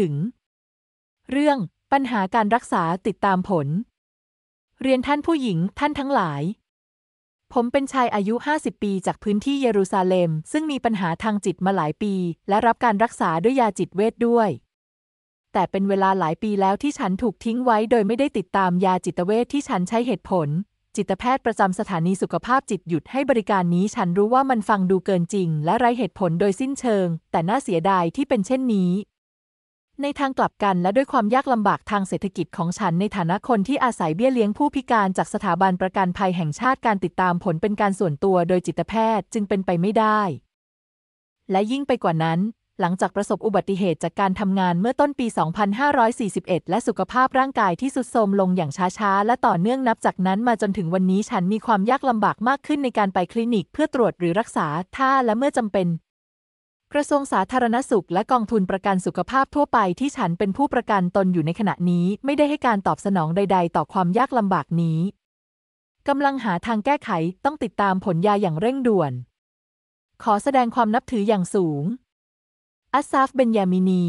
ถึง เรื่อง ปัญหาการรักษาติดตามผล เรียนท่านผู้หญิงท่านทั้งหลาย ผมเป็นชายอายุ 50 ปีจากพื้นที่เยรูซาเล็มซึ่งมีปัญหาทางจิตมาหลายปี และรับการรักษาด้วยยาจิตเวทด้วย แต่เป็นเวลาหลายปีแล้วที่ฉันถูกทิ้งไว้โดยไม่ได้ติดตามยาจิตเวทที่ฉันใช้เหตุผล จิตแพทย์ประจำสถานีสุขภาพจิตหยุดให้บริการนี้ ฉันรู้ว่ามันฟังดูเกินจริง และไร้เหตุผลโดยสิ้นเชิง แต่น่าเสียดายที่เป็นเช่นนี้ในทางกลับกันและด้วยความยากลำบากทางเศรษฐกิจของฉันในฐานะคนที่อาศัยเบี้ยเลี้ยงผู้พิการจากสถาบันประกันภัยแห่งชาติการติดตามผลเป็นการส่วนตัวโดยจิตแพทย์จึงเป็นไปไม่ได้ และยิ่งไปกว่านั้น หลังจากประสบอุบัติเหตุจากการทำงานเมื่อต้นปี 2541 และสุขภาพร่างกายที่สุดโทรมลงอย่างช้าๆ และต่อเนื่องนับจากนั้นมาจนถึงวันนี้ฉันมีความยากลำบากมากขึ้นในการไปคลินิกเพื่อตรวจหรือรักษาถ้าและเมื่อจำเป็นกระทรวงสาธารณสุขและกองทุนประกันสุขภาพทั่วไปที่ฉันเป็นผู้ประกันตนอยู่ในขณะนี้ไม่ได้ให้การตอบสนองใดๆต่อความยากลำบากนี้ กำลังหาทางแก้ไขต้องติดตามผลยาอย่างเร่งด่วน ขอแสดงความนับถืออย่างสูง อัสซาฟเบนยามินี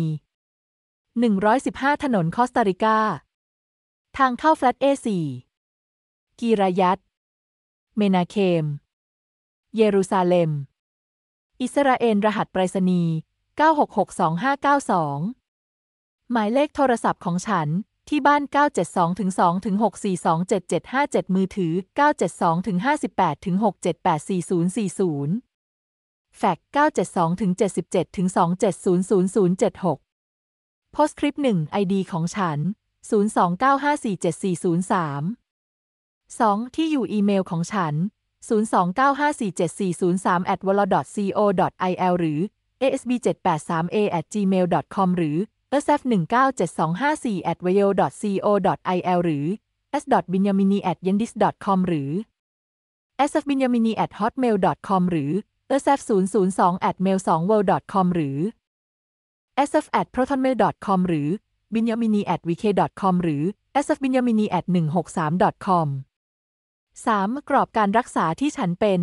115 ถนนคอสตาริกา ทางเข้าแฟลตเอ a ีกีรายัต เมนาเคม เยรูซาเล็มอิสราเอลรหัสไปรษณีย์9662592 หมายเลขโทรศัพท์ของฉันที่บ้าน 972-2-642-7757มือถือ 972-58-6784040 แฟก972-77-2700076โพสคลิป1ไอดี ของฉัน 029547403 2. ที่อยู่อีเมลของฉัน029547403 at w a l o c o i l หรือ asb783a gmail com หรือ s f 1 9 7 2 5 4 at w a l co il หรือ s b i n y a m i n i yendis com หรือ sf b i n y a m i n i hotmail com หรือ sf002 at mail 2 world com หรือ sf protonmail com หรือ binyamini w k com หรือ sf binyamini 163 com 3. กรอบการรักษาที่ฉันเป็น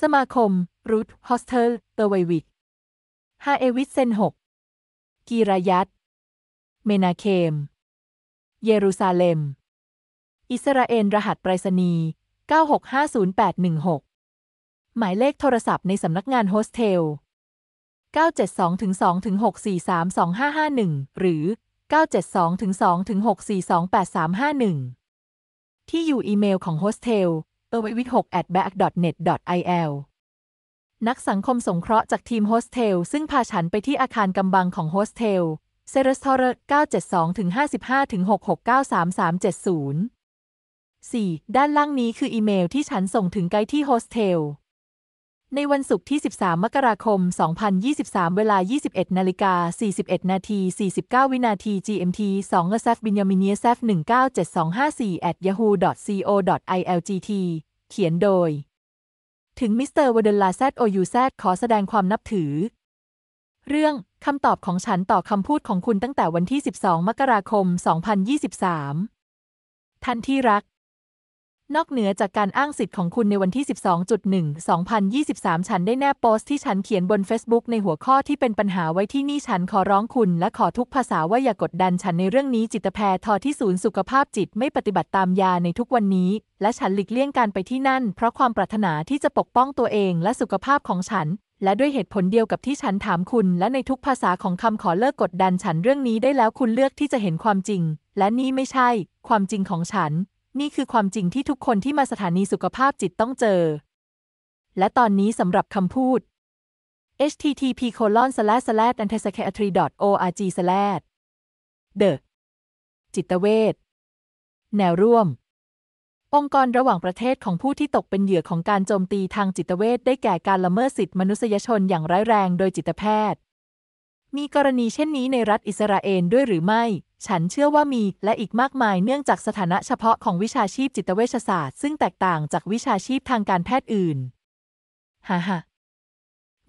สมาคมรูทฮอสเทลเตอร์ไววิกฮาเอวิสเซนหกกีรายัต เมนาเคม เยรูซาเลมอิสราเอล รหัสไปรษณีย์9650816 หมายเลขโทรศัพท์ในสำนักงานโฮสเทล 972-2-6432551 หรือ 972-2-6428351ที่อยู่อีเมลของโฮสเทล a w i w 6 back net il นักสังคมสงเคราะห์จากทีมโฮสเทลซึ่งพาฉันไปที่อาคารกำบังของโฮสเทลเซรรสทอร์972ถึง55ถึง66933704 ด้านล่างนี้คืออีเมลที่ฉันส่งถึงไกด์ที่โฮสเทลในวันศุกร์ที่ 13 มกราคม 2023 เวลา 21 นาฬิกา 41 นาที 49 วินาที GMT 2อะซฟบินยามินีเซฟ197254 at yahoo.co.ilgt เขียนโดย ถึงมิสเตอร์วเดลลาแซโอยูแซขอแสดงความนับถือ เรื่องคำตอบของฉันต่อคำพูดของคุณตั้งแต่วันที่ 12 มกราคม 2023 ท่านที่รักนอกเหนือจากการอ้างสิทธิ์ของคุณในวันที่ 12.1 2023 ฉันได้แนบโพสต์ที่ฉันเขียนบน Facebook ในหัวข้อที่เป็นปัญหาไว้ที่นี่ฉันขอร้องคุณและขอทุกภาษาว่าอย่ากดดันฉันในเรื่องนี้จิตแพทย์ทอที่ศูนย์สุขภาพจิตไม่ปฏิบัติตามยาในทุกวันนี้ และฉันหลีกเลี่ยงการไปที่นั่นเพราะความปรารถนาที่จะปกป้องตัวเองและสุขภาพของฉัน และด้วยเหตุผลเดียวกับที่ฉันถามคุณและในทุกภาษาของคำขอเลิกกดดันฉันเรื่องนี้ได้แล้วคุณเลือกที่จะเห็นความจริงและนี่ไม่ใช่ความจริงของฉันนี่คือความจริงที่ทุกคนที่มาสถานีสุขภาพจิตต้องเจอ และตอนนี้สำหรับคำพูด http colon slash a s n t i s c a t r y org slash the จิตเวชแนวร่วม องค์กรระหว่างประเทศของผู้ที่ตกเป็นเหยื่อของการโจมตีทางจิตเวชได้แก่การละเมิดสิทธิมนุษยชนอย่างร้ายแรงโดยจิตแพทย์ มีกรณีเช่นนี้ในรัฐอิสราเอลด้วยหรือไม่ฉันเชื่อว่ามีและอีกมากมายเนื่องจากสถานะเฉพาะของวิชาชีพจิตเวชศาสตร์ ซึ่งแตกต่างจากวิชาชีพทางการแพทย์อื่น ฮ่าฮ่า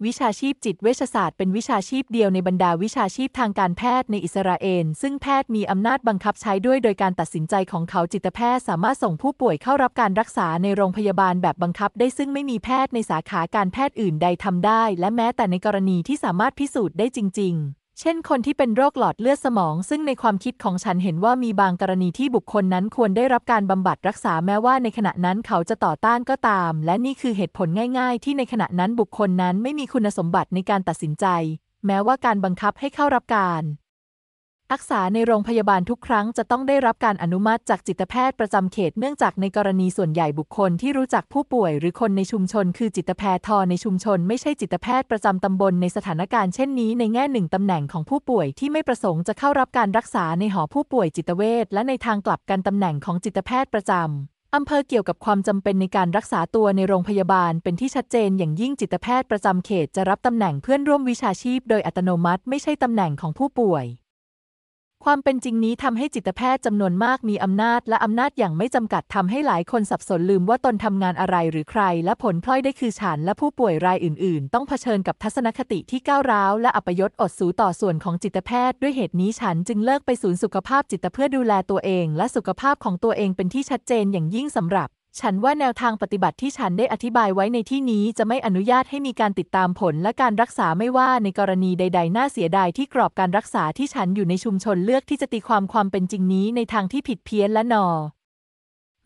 วิชาชีพจิตเวชศาสตร์เป็นวิชาชีพเดียวในบรรดาวิชาชีพทางการแพทย์ในอิสราเอล ซึ่งแพทย์มีอำนาจบังคับใช้ด้วยโดยการตัดสินใจของเขาจิตแพทย์สามารถส่งผู้ป่วยเข้ารับการรักษาในโรงพยาบาลแบบบังคับ ได้ซึ่งไม่มีแพทย์ในสาขาการแพทย์อื่นใดทำได้ และแม้แต่ในกรณีที่สามารถพิสูจน์ได้จริง ๆเช่นคนที่เป็นโรคหลอดเลือดสมอง ซึ่งในความคิดของฉันเห็นว่ามีบางกรณีที่บุคคลนั้นควรได้รับการบำบัดรักษาแม้ว่าในขณะนั้นเขาจะต่อต้านก็ตาม และนี่คือเหตุผลง่าย ๆ ที่ในขณะนั้นบุคคลนั้นไม่มีคุณสมบัติในการตัดสินใจ แม้ว่าการบังคับให้เข้ารับการรักษาในโรงพยาบาลทุกครั้งจะต้องได้รับการอนุมัติจากจิตแพทย์ประจำเขตเนื่องจากในกรณีส่วนใหญ่บุคคลที่รู้จักผู้ป่วยหรือคนในชุมชนคือจิตแพทย์ทอในชุมชนไม่ใช่จิตแพทย์ประจำตำบลในสถานการณ์เช่นนี้ในแง่หนึ่งตำแหน่งของผู้ป่วยที่ไม่ประสงค์จะเข้ารับการรักษาในหอผู้ป่วยจิตเวชและในทางกลับกันตำแหน่งของจิตแพทย์ประจำอำเภอเกี่ยวกับความจำเป็นในการรักษาตัวในโรงพยาบาลเป็นที่ชัดเจนอย่างยิ่งจิตแพทย์ประจำเขตจะรับตำแหน่งเพื่อนร่วมวิชาชีพโดยอัตโนมัติไม่ใช่ตำแหน่งของผู้ป่วยความเป็นจริงนี้ทำให้จิตแพทย์จำนวนมากมีอำนาจและอำนาจอย่างไม่จำกัด ทำให้หลายคนสับสนลืมว่าตนทำงานอะไรหรือใคร และผลพลอยได้คือฉันและผู้ป่วยรายอื่นๆ ต้องเผชิญกับทัศนคติที่ก้าวร้าวและอัปยศอดสูต่อส่วนของจิตแพทย์ด้วยเหตุนี้ฉันจึงเลิกไปศูนย์สุขภาพจิตเพื่อดูแลตัวเอง และสุขภาพของตัวเองเป็นที่ชัดเจนอย่างยิ่งสำหรับฉันว่าแนวทางปฏิบัติที่ฉันได้อธิบายไว้ในที่นี้จะไม่อนุญาตให้มีการติดตามผล และการรักษาไม่ว่าในกรณีใดๆ น่าเสียดายที่กรอบการรักษาที่ฉันอยู่ในชุมชนเลือกที่จะตีความความเป็นจริงนี้ในทางที่ผิดเพี้ยนและนอ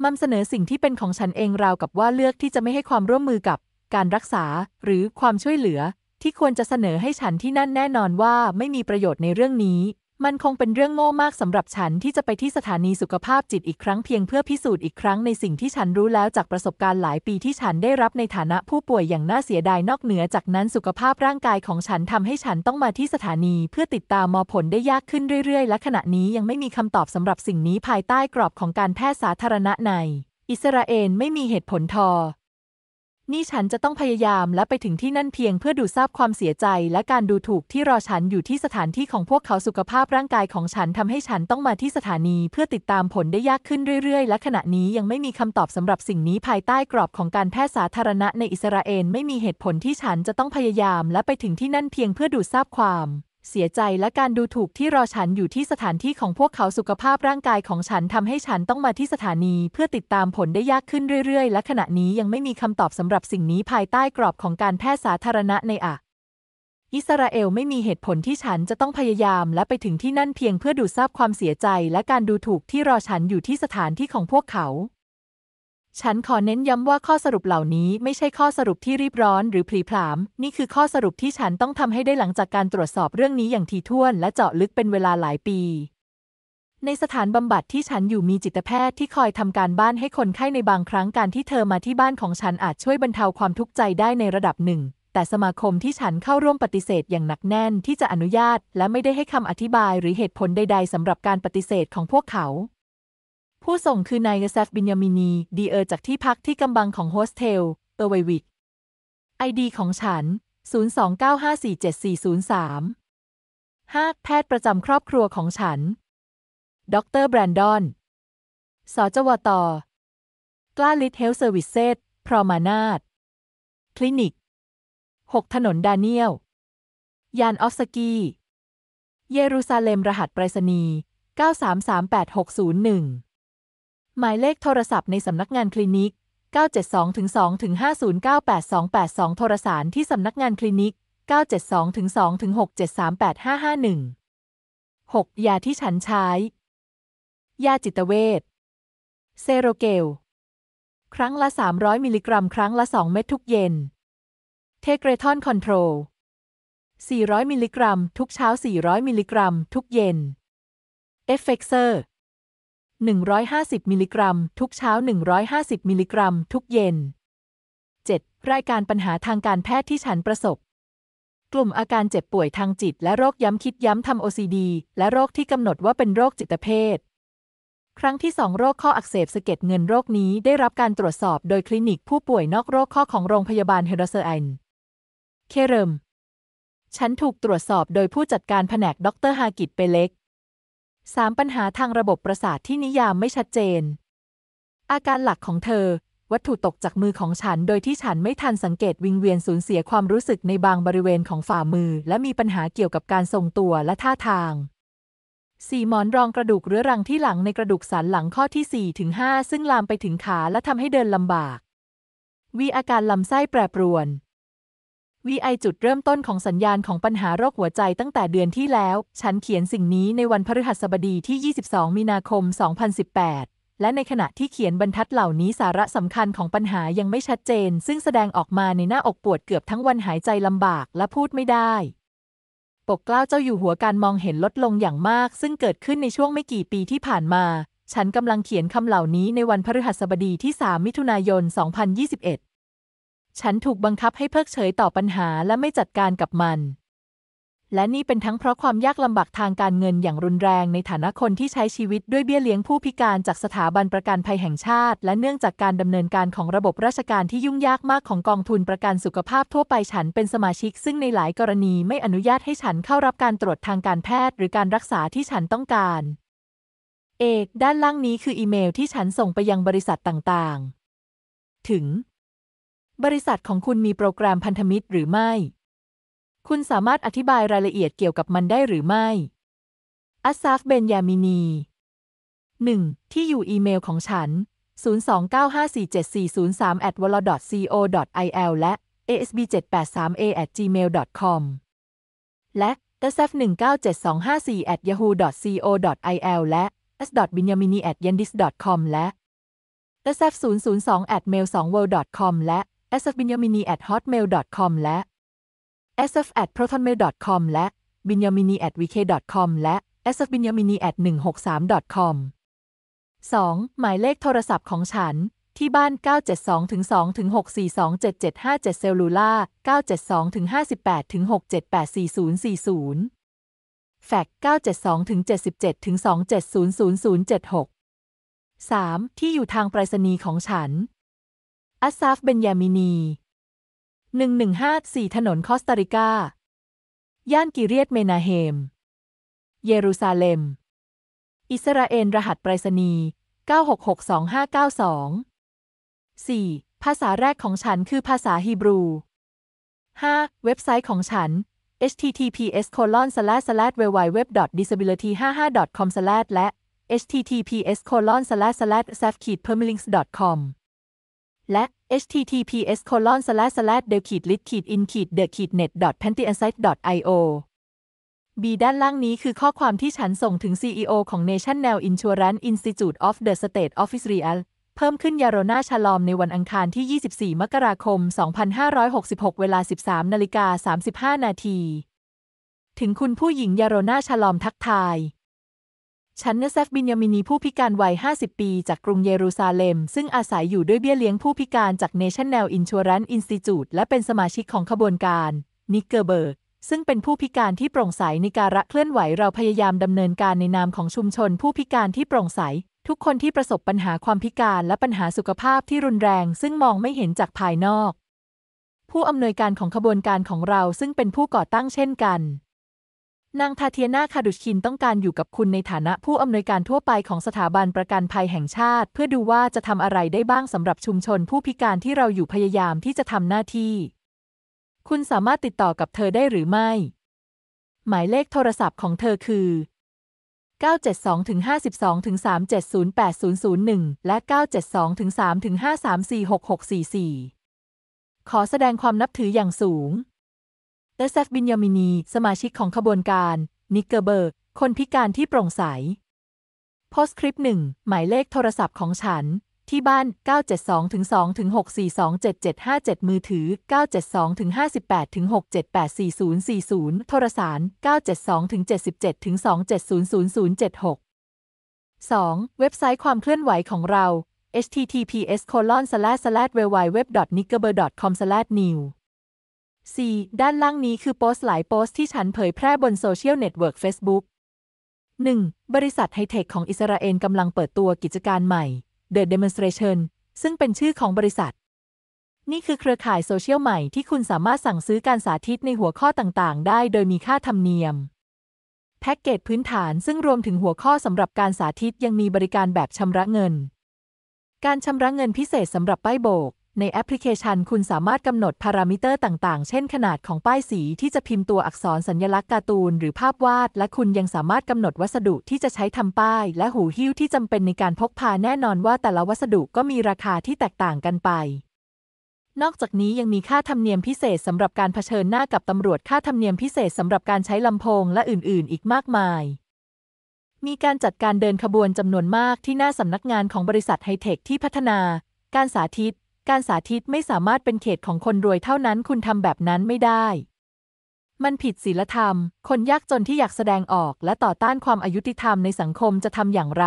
มัมเสนอสิ่งที่เป็นของฉันเอง ราวกับว่าเลือกที่จะไม่ให้ความร่วมมือกับการรักษาหรือความช่วยเหลือ ที่ควรจะเสนอให้ฉันที่นั่นแน่นอนว่าไม่มีประโยชน์ในเรื่องนี้มันคงเป็นเรื่องโง่มากสำหรับฉันที่จะไปที่สถานีสุขภาพจิตอีกครั้งเพียงเพื่อพิสูจน์อีกครั้งในสิ่งที่ฉันรู้แล้วจากประสบการณ์หลายปีที่ฉันได้รับในฐานะผู้ป่วยอย่างน่าเสียดายนอกเหนือจากนั้นสุขภาพร่างกายของฉันทำให้ฉันต้องมาที่สถานี เพื่อติดตามมอผลได้ยากขึ้นเรื่อยๆ และขณะนี้ยังไม่มีคำตอบสำหรับสิ่งนี้ภายใต้กรอบของการแพทย์สาธารณะใน อิสราเอลไม่มีเหตุผลทอนี่ฉันจะต้องพยายามและไปถึงที่นั่นเพียงเพื่อดูทราบความเสียใจและการดูถูกที่รอฉันอยู่ที่สถานที่ของพวกเขาสุขภาพร่างกายของฉันทำให้ฉันต้องมาที่สถานีเพื่อติดตามผลได้ยากขึ้นเรื่อยๆ และขณะนี้ยังไม่มีคำตอบสำหรับสิ่งนี้ภายใต้กรอบของการแพทย์สาธารณะในอิสราเอลไม่มีเหตุผลที่ฉันจะต้องพยายาม และไปถึงที่นั่นเพียงเพื่อดูทราบความเสียใจและการดูถูกที่รอฉันอยู่ที่สถานที่ของพวกเขาสุขภาพร่างกายของฉันทำให้ฉันต้องมาที่สถานี เพื่อติดตามผลได้ยากขึ้นเรื่อยๆ และขณะนี้ยังไม่มีคำตอบสำหรับสิ่งนี้ภายใต้กรอบของการแพทย์สาธารณะในอ่ะอิสราเอลไม่มีเหตุผลที่ฉันจะต้องพยายามและไปถึงที่นั่นเพียงเพื่อดูทราบความเสียใจ และการดูถูกที่รอฉันอยู่ที่สถานที่ของพวกเขาฉันขอเน้นย้ำว่าข้อสรุปเหล่านี้ไม่ใช่ข้อสรุปที่รีบร้อนหรือผลีผาม นี่คือข้อสรุปที่ฉันต้องทำให้ได้หลังจากการตรวจสอบเรื่องนี้อย่างถี่ถ้วนและเจาะลึกเป็นเวลาหลายปี ในสถานบำบัดที่ฉันอยู่มีจิตแพทย์ที่คอยทำการบ้านให้คนไข้ในบางครั้งการที่เธอมาที่บ้านของฉันอาจช่วยบรรเทาความทุกข์ใจได้ในระดับหนึ่ง แต่สมาคมที่ฉันเข้าร่วมปฏิเสธอย่างหนักแน่นที่จะอนุญาตและไม่ได้ให้คำอธิบายหรือเหตุผลใดๆสำหรับการปฏิเสธของพวกเขาผู้ส่งคือนายเซฟบินยามินี ดีเออจากที่พักที่กำบังของโฮสเทลเออร์ไววิกไอดีของฉัน 029547403 5. แพทย์ประจำครอบครัวของฉัน ดรแบรนดอน สจวตกล้าลิทเฮลเซอร์วิสเซสพรอมานาดคลินิก 6 ถนนดาเนียล ยานออฟสกี้เยรูซาเล็มรหัสไปรษณีย์9338601หมายเลขโทรศัพท์ในสำนักงานคลินิก972-2-5098282 โทรสารที่สำนักงานคลินิก 972-2-6738551 6. ยาที่ฉันใช้ ยาจิตเวชเซโรเกล ครั้งละ 300มิลลิกรัม ครั้งละ 2 เม็ดทุกเย็น เทเกรทอนคอนโทรล400มิลลิกรัม ทุกเช้า 400มิลลิกรัม ทุกเย็น เอฟเฟกเซอร์150 มิลลิกรัม ทุกเช้า 150 มิลลิกรัม ทุกเย็น 7. รายการปัญหาทางการแพทย์ที่ฉันประสบ กลุ่มอาการเจ็บป่วยทางจิตและโรคย้ำคิดย้ำทำ OCD และโรคที่กำหนดว่าเป็นโรคจิตเภท ครั้งที่ 2 โรคข้ออักเสบสะเก็ดเงินโรคนี้ ได้รับการตรวจสอบโดยคลินิกผู้ป่วยนอกโรคข้อของโรงพยาบาลเฮโรเซอันเคเริมฉันถูกตรวจสอบโดยผู้จัดการแผนกดรฮากิตเปเล็ก 3. ปัญหาทางระบบประสาทที่นิยามไม่ชัดเจน อาการหลักของเธอ วัตถุตกจากมือของฉัน โดยที่ฉันไม่ทันสังเกตวิงเวียนสูญเสียความรู้สึกในบางบริเวณของฝ่ามือ และมีปัญหาเกี่ยวกับการทรงตัวและท่าทาง 4. หมอนรองกระดูกเรื้อรังที่หลังในกระดูกสันหลังข้อที่4ถึง5ซึ่งลามไปถึงขาและทำให้เดินลำบากวีอาการลำไส้แปรปรวน VI จุดเริ่มต้นของสัญญาณของปัญหาโรคหัวใจตั้งแต่เดือนที่แล้ว ฉันเขียนสิ่งนี้ในวันพฤหัสบดีที่ 22มีนาคม 2018 และในขณะที่เขียนบรรทัดเหล่านี้สาระสำคัญของปัญหายังไม่ชัดเจน ซึ่งแสดงออกมาในหน้าอกปวดเกือบทั้งวันหายใจลำบากและพูดไม่ได้ ปกเกล้าเจ้าอยู่หัวการมองเห็นลดลงอย่างมากซึ่งเกิดขึ้นในช่วงไม่กี่ปีที่ผ่านมา ฉันกำลังเขียนคำเหล่านี้ในวันพฤหัสบดีที่ 3 มิถุนายน 2021ฉันถูกบังคับให้เพิกเฉยต่อปัญหาและไม่จัดการกับมัน และนี่เป็นทั้งเพราะความยากลำบากทางการเงินอย่างรุนแรงในฐานะคนที่ใช้ชีวิตด้วยเบี้ยเลี้ยงผู้พิการจากสถาบันประกันภัยแห่งชาติ และเนื่องจากการดำเนินการของระบบราชการที่ยุ่งยากมากของกองทุนประกันสุขภาพทั่วไปฉันเป็นสมาชิก ซึ่งในหลายกรณีไม่อนุญาตให้ฉันเข้ารับการตรวจทางการแพทย์หรือการรักษาที่ฉันต้องการเอกด้านล่างนี้คืออีเมลที่ฉันส่งไปยังบริษัทต่างๆ ถึงบริษัทของคุณมีโปรแกรมพันธมิตรหรือไม่ คุณสามารถอธิบายรายละเอียดเกี่ยวกับมันได้หรือไม่ อัสซาฟเบนยามินี 1. ที่อยู่อีเมลของฉัน029547403 at w l o c o il และ asb783a@gmail.com และ s f 1 9 7 2 5 4 a yahoo.co.il และ s b i n y a m i n i yandis.com และ s f 0 0 2 a mail2world.com และ s f b i n y a m i n i at hotmail com และ s f at protonmail com และ b i n y a m i n i at vk com และ s f b i n y a m i n i at 163 com 2. หมายเลขโทรศัพท์ของฉันที่บ้าน 972-2-642-7757เซลลูล่า972-58-6784040แฟก972-77-2700076 3. ที่อยู่ทางไปรษณีย์ของฉันอัสซาฟเบนยามินี1154ถนนคอสตาริกาย่านกิเรียตเมนาเฮม เยรูซาเล็ม อิสราเอลรหัสไปรษณีย์96625924 4. ภาษาแรกของฉันคือภาษาฮีบรู 5. เว็บไซต์ของฉัน https colon slash slash www disability 55 com slash และ https colon slash slash s a f k i d p e r m i l i n k s com และ https colon slash slash d e k i t lit in the net p a n t i insight io b ด้านล่างนี้คือข้อความที่ฉันส่งถึง CEO ของ National Insurance Institute of the State of f i s r a l เพิ่มขึ้นยาโรนาชาลอมในวันอังคารที่ 24 มกราคม 2566 เวลา 13นาฬิกา35 นาที ถึงคุณผู้หญิงยาโรนาชาลอมทักทายชันเนเซฟบินยามินี ผู้พิการวัย 50 ปี จากกรุงเยรูซาเล็มซึ่งอาศัยอยู่ด้วยเบี้ยเลี้ยงผู้พิการจาก National Insurance Institute และเป็นสมาชิกของขบวนการนิกเกอร์เบิร์กซึ่งเป็นผู้พิการที่โปร่งใสในการะเคลื่อนไหว เราพยายามดำเนินการในนามของชุมชนผู้พิการที่โปร่งใสทุกคนที่ประสบปัญหาความพิการและปัญหาสุขภาพที่รุนแรง ซึ่งมองไม่เห็นจากภายนอก ผู้อำนวยการของขบวนการของเราซึ่งเป็นผู้ก่อตั้งเช่นกันนางทาเทียนาคาดุชคินต้องการอยู่กับคุณในฐานะผู้อำนวยการทั่วไปของสถาบันประกันภัยแห่งชาติเพื่อดูว่าจะทำอะไรได้บ้างสำหรับชุมชนผู้พิการที่เราอยู่พยายามที่จะทำหน้าที่ คุณสามารถติดต่อกับเธอได้หรือไม่ หมายเลขโทรศัพท์ของเธอคือ 972-52-3708001 และ972-3-5346644 ขอแสดงความนับถืออย่างสูงเอะเซฟบินยามินี สมาชิกของขบวนการ นิกเกอร์เบิร์กคนพิการที่โปร่งใสโพสต์คลิปหนึ่งหมายเลขโทรศัพท์ของฉัน ที่บ้าน 972-2-642-7757 มือถือ 972-58-6784040 โทรสาร 972-77-2700076 2. เว็บไซต์ความเคลื่อนไหวของเรา https://www.nickerber.com/new 4. ด้านล่างนี้คือโพสต์หลายโพสต์ที่ฉันเผยแพร่บนโซเชียลเน็ตเวิร์กเฟซบุ๊ก 1. บริษัทไฮเทคของอิสราเอลกำลังเปิดตัวกิจการใหม่ The Demonstration ซึ่งเป็นชื่อของบริษัท นี่คือเครือข่ายโซเชียลใหม่ที่คุณสามารถสั่งซื้อการสาธิตในหัวข้อต่างๆได้โดยมีค่าธรรมเนียม แพ็กเกจพื้นฐานซึ่งรวมถึงหัวข้อสำหรับการสาธิตยังมีบริการแบบชำระเงิน การชำระเงินพิเศษสำหรับป้ายโบกในแอปพลิเคชัน คุณสามารถกำหนดพารามิเตอร์ต่าง ๆ เช่นขนาดของป้ายสีที่จะพิมพ์ตัวอักษรสัญลักษณ์การ์ตูนหรือภาพวาด และคุณยังสามารถกำหนดวัสดุที่จะใช้ทำป้ายและหูหิ้วที่จำเป็นในการพกพาแน่นอนว่าแต่ละวัสดุก็มีราคาที่แตกต่างกันไป นอกจากนี้ยังมีค่าธรรมเนียมพิเศษสำหรับการเผชิญหน้ากับตำรวจค่าธรรมเนียมพิเศษสำหรับการใช้ลำโพงและอื่นๆ อีกมากมาย มีการจัดการเดินขบวนจำนวนมากที่หน้าสำนักงานของบริษัทไฮเทคที่พัฒนา การสาธิตการสาธิตไม่สามารถเป็นเขตของคนรวยเท่านั้นคุณทำแบบนั้นไม่ได้ มันผิดศีลธรรม คนยากจนที่อยากแสดงออกและต่อต้านความอายุติธรรมในสังคมจะทำอย่างไร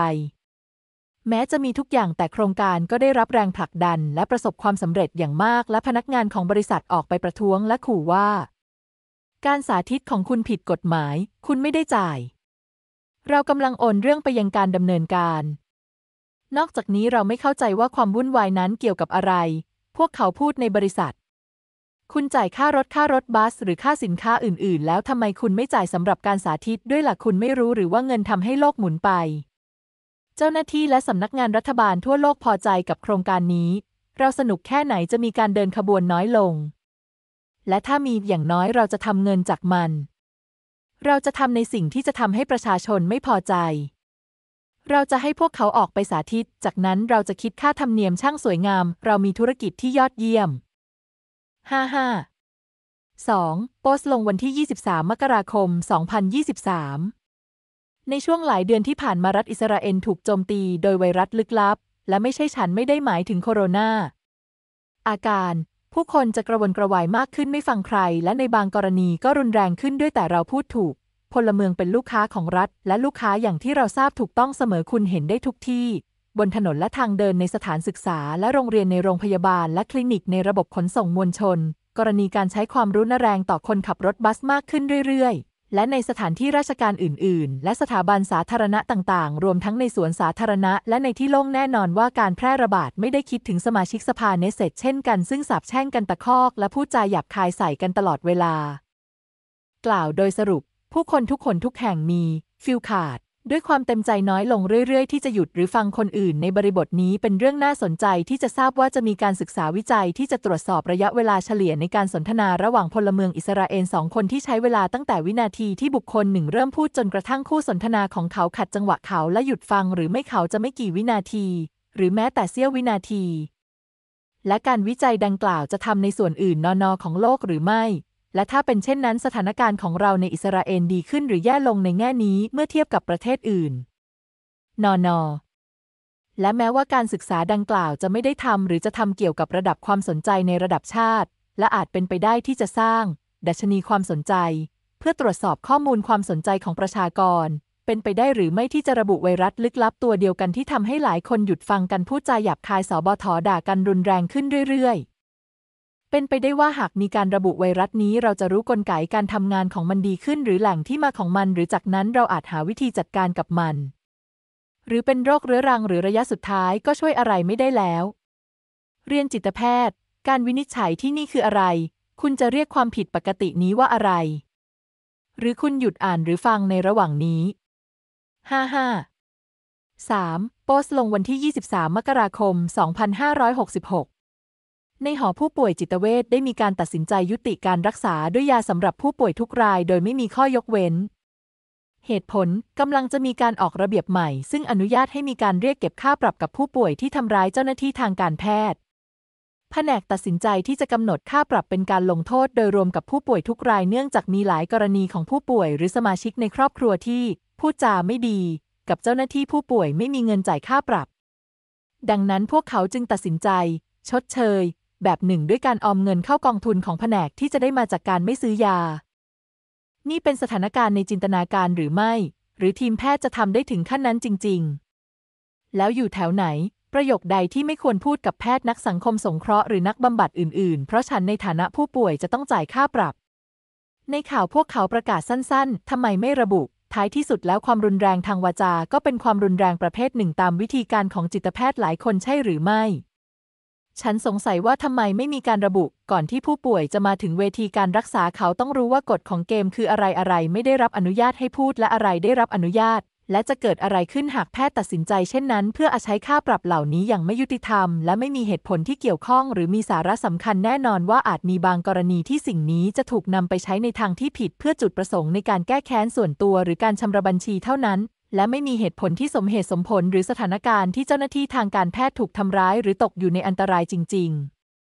แม้จะมีทุกอย่างแต่โครงการก็ได้รับแรงผลักดันและประสบความสำเร็จอย่างมากและพนักงานของบริษัทออกไปประท้วงและขู่ว่า การสาธิตของคุณผิดกฎหมาย คุณไม่ได้จ่าย เรากำลังโอนเรื่องไปยังการดำเนินการนอกจากนี้เราไม่เข้าใจว่าความวุ่นวายนั้นเกี่ยวกับอะไร พวกเขาพูดในบริษัท คุณจ่ายค่ารถค่ารถบัสหรือค่าสินค้าอื่นๆ แล้วทำไมคุณไม่จ่ายสำหรับการสาธิต ด้วยหลักคุณไม่รู้หรือว่าเงินทำให้โลกหมุนไป เจ้าหน้าที่และสำนักงานรัฐบาลทั่วโลกพอใจกับโครงการนี้ เราสนุกแค่ไหนจะมีการเดินขบวนน้อยลง และถ้ามีอย่างน้อยเราจะทำเงินจากมัน เราจะทำในสิ่งที่จะทำให้ประชาชนไม่พอใจเราจะให้พวกเขาออกไปสาธิต จากนั้นเราจะคิดค่าธรรมเนียมช่างสวยงาม เรามีธุรกิจที่ยอดเยี่ยม55 2. โพสต์ลงวันที่ 23 มกราคม 2023 ในช่วงหลายเดือนที่ผ่านมารัฐอิสราเอลถูกโจมตีโดยไวรัสลึกลับ และไม่ใช่ฉันไม่ได้หมายถึงโคโรนา อาการ ผู้คนจะกระวนกระวายมากขึ้นไม่ฟังใคร และในบางกรณีก็รุนแรงขึ้นด้วยแต่เราพูดถูกพลเมืองเป็นลูกค้าของรัฐ และลูกค้าอย่างที่เราทราบถูกต้องเสมอคุณเห็นได้ทุกที่ บนถนนและทางเดินในสถานศึกษา และโรงเรียนในโรงพยาบาลและคลินิกในระบบขนส่งมวลชน กรณีการใช้ความรุนแรงต่อคนขับรถบัสมากขึ้นเรื่อยๆ และในสถานที่ราชการอื่นๆ และสถาบันสาธารณะต่าง ๆ รวมทั้งในสวนสาธารณะ และในที่โล่งแน่นอนว่าการแพร่ระบาดไม่ได้คิดถึงสมาชิกสภาเนเซตเช่นกันซึ่งสาบแช่งกันตะคอก และพูดจาหยาบคายใส่กันตลอดเวลา กล่าวโดยสรุปผู้คนทุกคนทุกแห่งมี ฟิลขาด ด้วยความเต็มใจน้อยลงเรื่อย ๆ ที่จะหยุดหรือฟังคนอื่น ในบริบทนี้เป็นเรื่องน่าสนใจที่จะทราบว่าจะมีการศึกษาวิจัยที่จะตรวจสอบระยะเวลาเฉลี่ยในการสนทนา ระหว่างพลเมืองอิสราเอลสองคนที่ใช้เวลาตั้งแต่วินาทีที่บุคคลหนึ่งเริ่มพูดจนกระทั่งคู่สนทนาของเขาขัดจังหวะเขาและหยุดฟังหรือไม่เขาจะไม่กี่วินาที หรือแม้แต่เสี้ยววินาที และการวิจัยดังกล่าวจะทำในส่วนอื่น นอนอของโลกหรือไม่และถ้าเป็นเช่นนั้น สถานการณ์ของเราในอิสราเอลดีขึ้นหรือแย่ลงในแง่นี้ เมื่อเทียบกับประเทศอื่นนอนอและแม้ว่าการศึกษาดังกล่าวจะไม่ได้ทำหรือจะทำเกี่ยวกับระดับความสนใจในระดับชาติ และอาจเป็นไปได้ที่จะสร้างดัชนีความสนใจ เพื่อตรวจสอบข้อมูลความสนใจของประชากร เป็นไปได้หรือไม่ที่จะระบุไวรัสลึกลับตัวเดียวกันที่ทำให้หลายคนหยุดฟังกันพูดจาหยาบคายสบทด่ากันรุนแรงขึ้นเรื่อยๆเป็นไปได้ว่าหากมีการระบุไวรัสนี้เราจะรู้กลไกการทำงานของมันดีขึ้นหรือแหล่งที่มาของมัน หรือจากนั้นเราอาจหาวิธีจัดการกับมัน หรือเป็นโรคเรื้อรังหรือระยะสุดท้ายก็ช่วยอะไรไม่ได้แล้ว เรียนจิตแพทย์ การวินิจฉัยที่นี่คืออะไร คุณจะเรียกความผิดปกตินี้ว่าอะไร หรือคุณหยุดอ่านหรือฟังในระหว่างนี้ห้าห้าสามโพสต์ลงวันที่ 23 มกราคม 2566ในหอผู้ป่วยจิตเวชได้มีการตัดสินใจยุติการรักษาด้วยยาสำหรับผู้ป่วยทุกรายโดยไม่มีข้อยกเว้น เหตุผลกำลังจะมีการออกระเบียบใหม่ซึ่งอนุญาตให้มีการเรียกเก็บค่าปรับกับผู้ป่วยที่ทำร้ายเจ้าหน้าที่ทางการแพทย์ แผนกตัดสินใจที่จะกำหนดค่าปรับเป็นการลงโทษ โดยรวมกับผู้ป่วยทุกรายเนื่องจากมีหลายกรณีของผู้ป่วย หรือสมาชิกในครอบครัวที่พูดจาไม่ดี กับเจ้าหน้าที่ผู้ป่วยไม่มีเงินจ่ายค่าปรับ ดังนั้นพวกเขาจึงตัดสินใจชดเชยแบบหนึ่งด้วยการออมเงินเข้ากองทุนของแผนกที่จะได้มาจากการไม่ซื้อยา นี่เป็นสถานการณ์ในจินตนาการหรือไม่ หรือทีมแพทย์จะทำได้ถึงขั้นนั้นจริง ๆ แล้วอยู่แถวไหน ประโยคใดที่ไม่ควรพูดกับแพทย์นักสังคมสงเคราะห์หรือนักบำบัดอื่นๆ เพราะฉันในฐานะผู้ป่วยจะต้องจ่ายค่าปรับ ในข่าวพวกเขาประกาศสั้นๆทำไมไม่ระบุ ท้ายที่สุดแล้วความรุนแรงทางวาจา ก็เป็นความรุนแรงประเภทหนึ่งตามวิธีการของจิตแพทย์หลายคนใช่หรือไม่ฉันสงสัยว่าทำไมไม่มีการระบุก่อนที่ผู้ป่วยจะมาถึงเวทีการรักษาเขาต้องรู้ว่ากฎของเกม คืออะไรอะไรไม่ได้รับอนุญาตให้พูดและอะไรได้รับอนุญาต และจะเกิดอะไรขึ้นหากแพทย์ตัดสินใจเช่นนั้น เพื่ออาใช้ค่าปรับเหล่านี้อย่างไม่ยุติธรรม และไม่มีเหตุผลที่เกี่ยวข้อง หรือมีสาระสำคัญแน่นอนว่าอาจมีบางกรณีที่สิ่งนี้จะถูกนำไปใช้ในทางที่ผิดเพื่อจุดประสงค์ในการแก้แค้นส่วนตัวหรือการชำระบัญชีเท่านั้นและไม่มีเหตุผลที่สมเหตุสมผลหรือสถานการณ์ที่เจ้าหน้าที่ทางการแพทย์ถูกทำร้ายหรือตกอยู่ในอันตรายจริง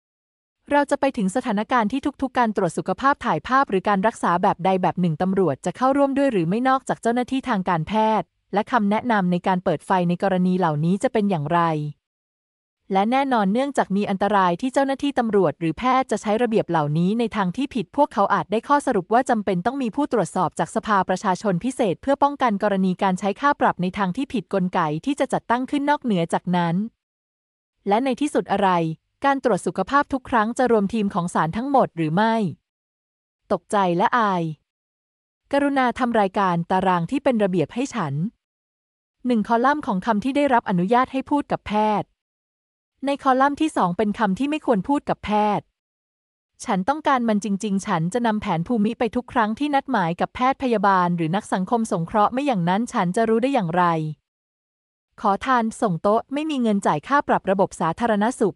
ๆ เราจะไปถึงสถานการณ์ที่ทุกๆการตรวจสุขภาพถ่ายภาพ หรือการรักษาแบบใดแบบหนึ่งตำรวจ จะเข้าร่วมด้วยหรือไม่นอกจากเจ้าหน้าที่ทางการแพทย์ และคำแนะนำในการเปิดไฟในกรณีเหล่านี้จะเป็นอย่างไรและแน่นอนเนื่องจากมีอันตรายที่เจ้าหน้าที่ตำรวจหรือแพทย์จะใช้ระเบียบเหล่านี้ในทางที่ผิดพวกเขาอาจได้ข้อสรุปว่าจำเป็นต้องมีผู้ตรวจสอบจากสภาประชาชนพิเศษ เพื่อป้องกันกรณีการใช้ค่าปรับในทางที่ผิดกลไกที่จะจัดตั้งขึ้นนอกเหนือจากนั้น และในที่สุดอะไร การตรวจสุขภาพทุกครั้งจะรวมทีมของศาลทั้งหมดหรือไม่ ตกใจและอาย กรุณาทำรายการตารางที่เป็นระเบียบให้ฉันหนึ่งคอลัมน์ของคำที่ได้รับอนุญาตให้พูดกับแพทย์ในคอลัมน์ที่สองเป็นคำที่ไม่ควรพูดกับแพทย์ ฉันต้องการมันจริง ๆ ฉันจะนำแผนภูมิไปทุกครั้งที่นัดหมายกับแพทย์พยาบาลหรือนักสังคมสงเคราะห์ไม่อย่างนั้นฉันจะรู้ได้อย่างไร ขอทานส่งโต๊ะไม่มีเงินจ่ายค่าปรับระบบสาธารณสุข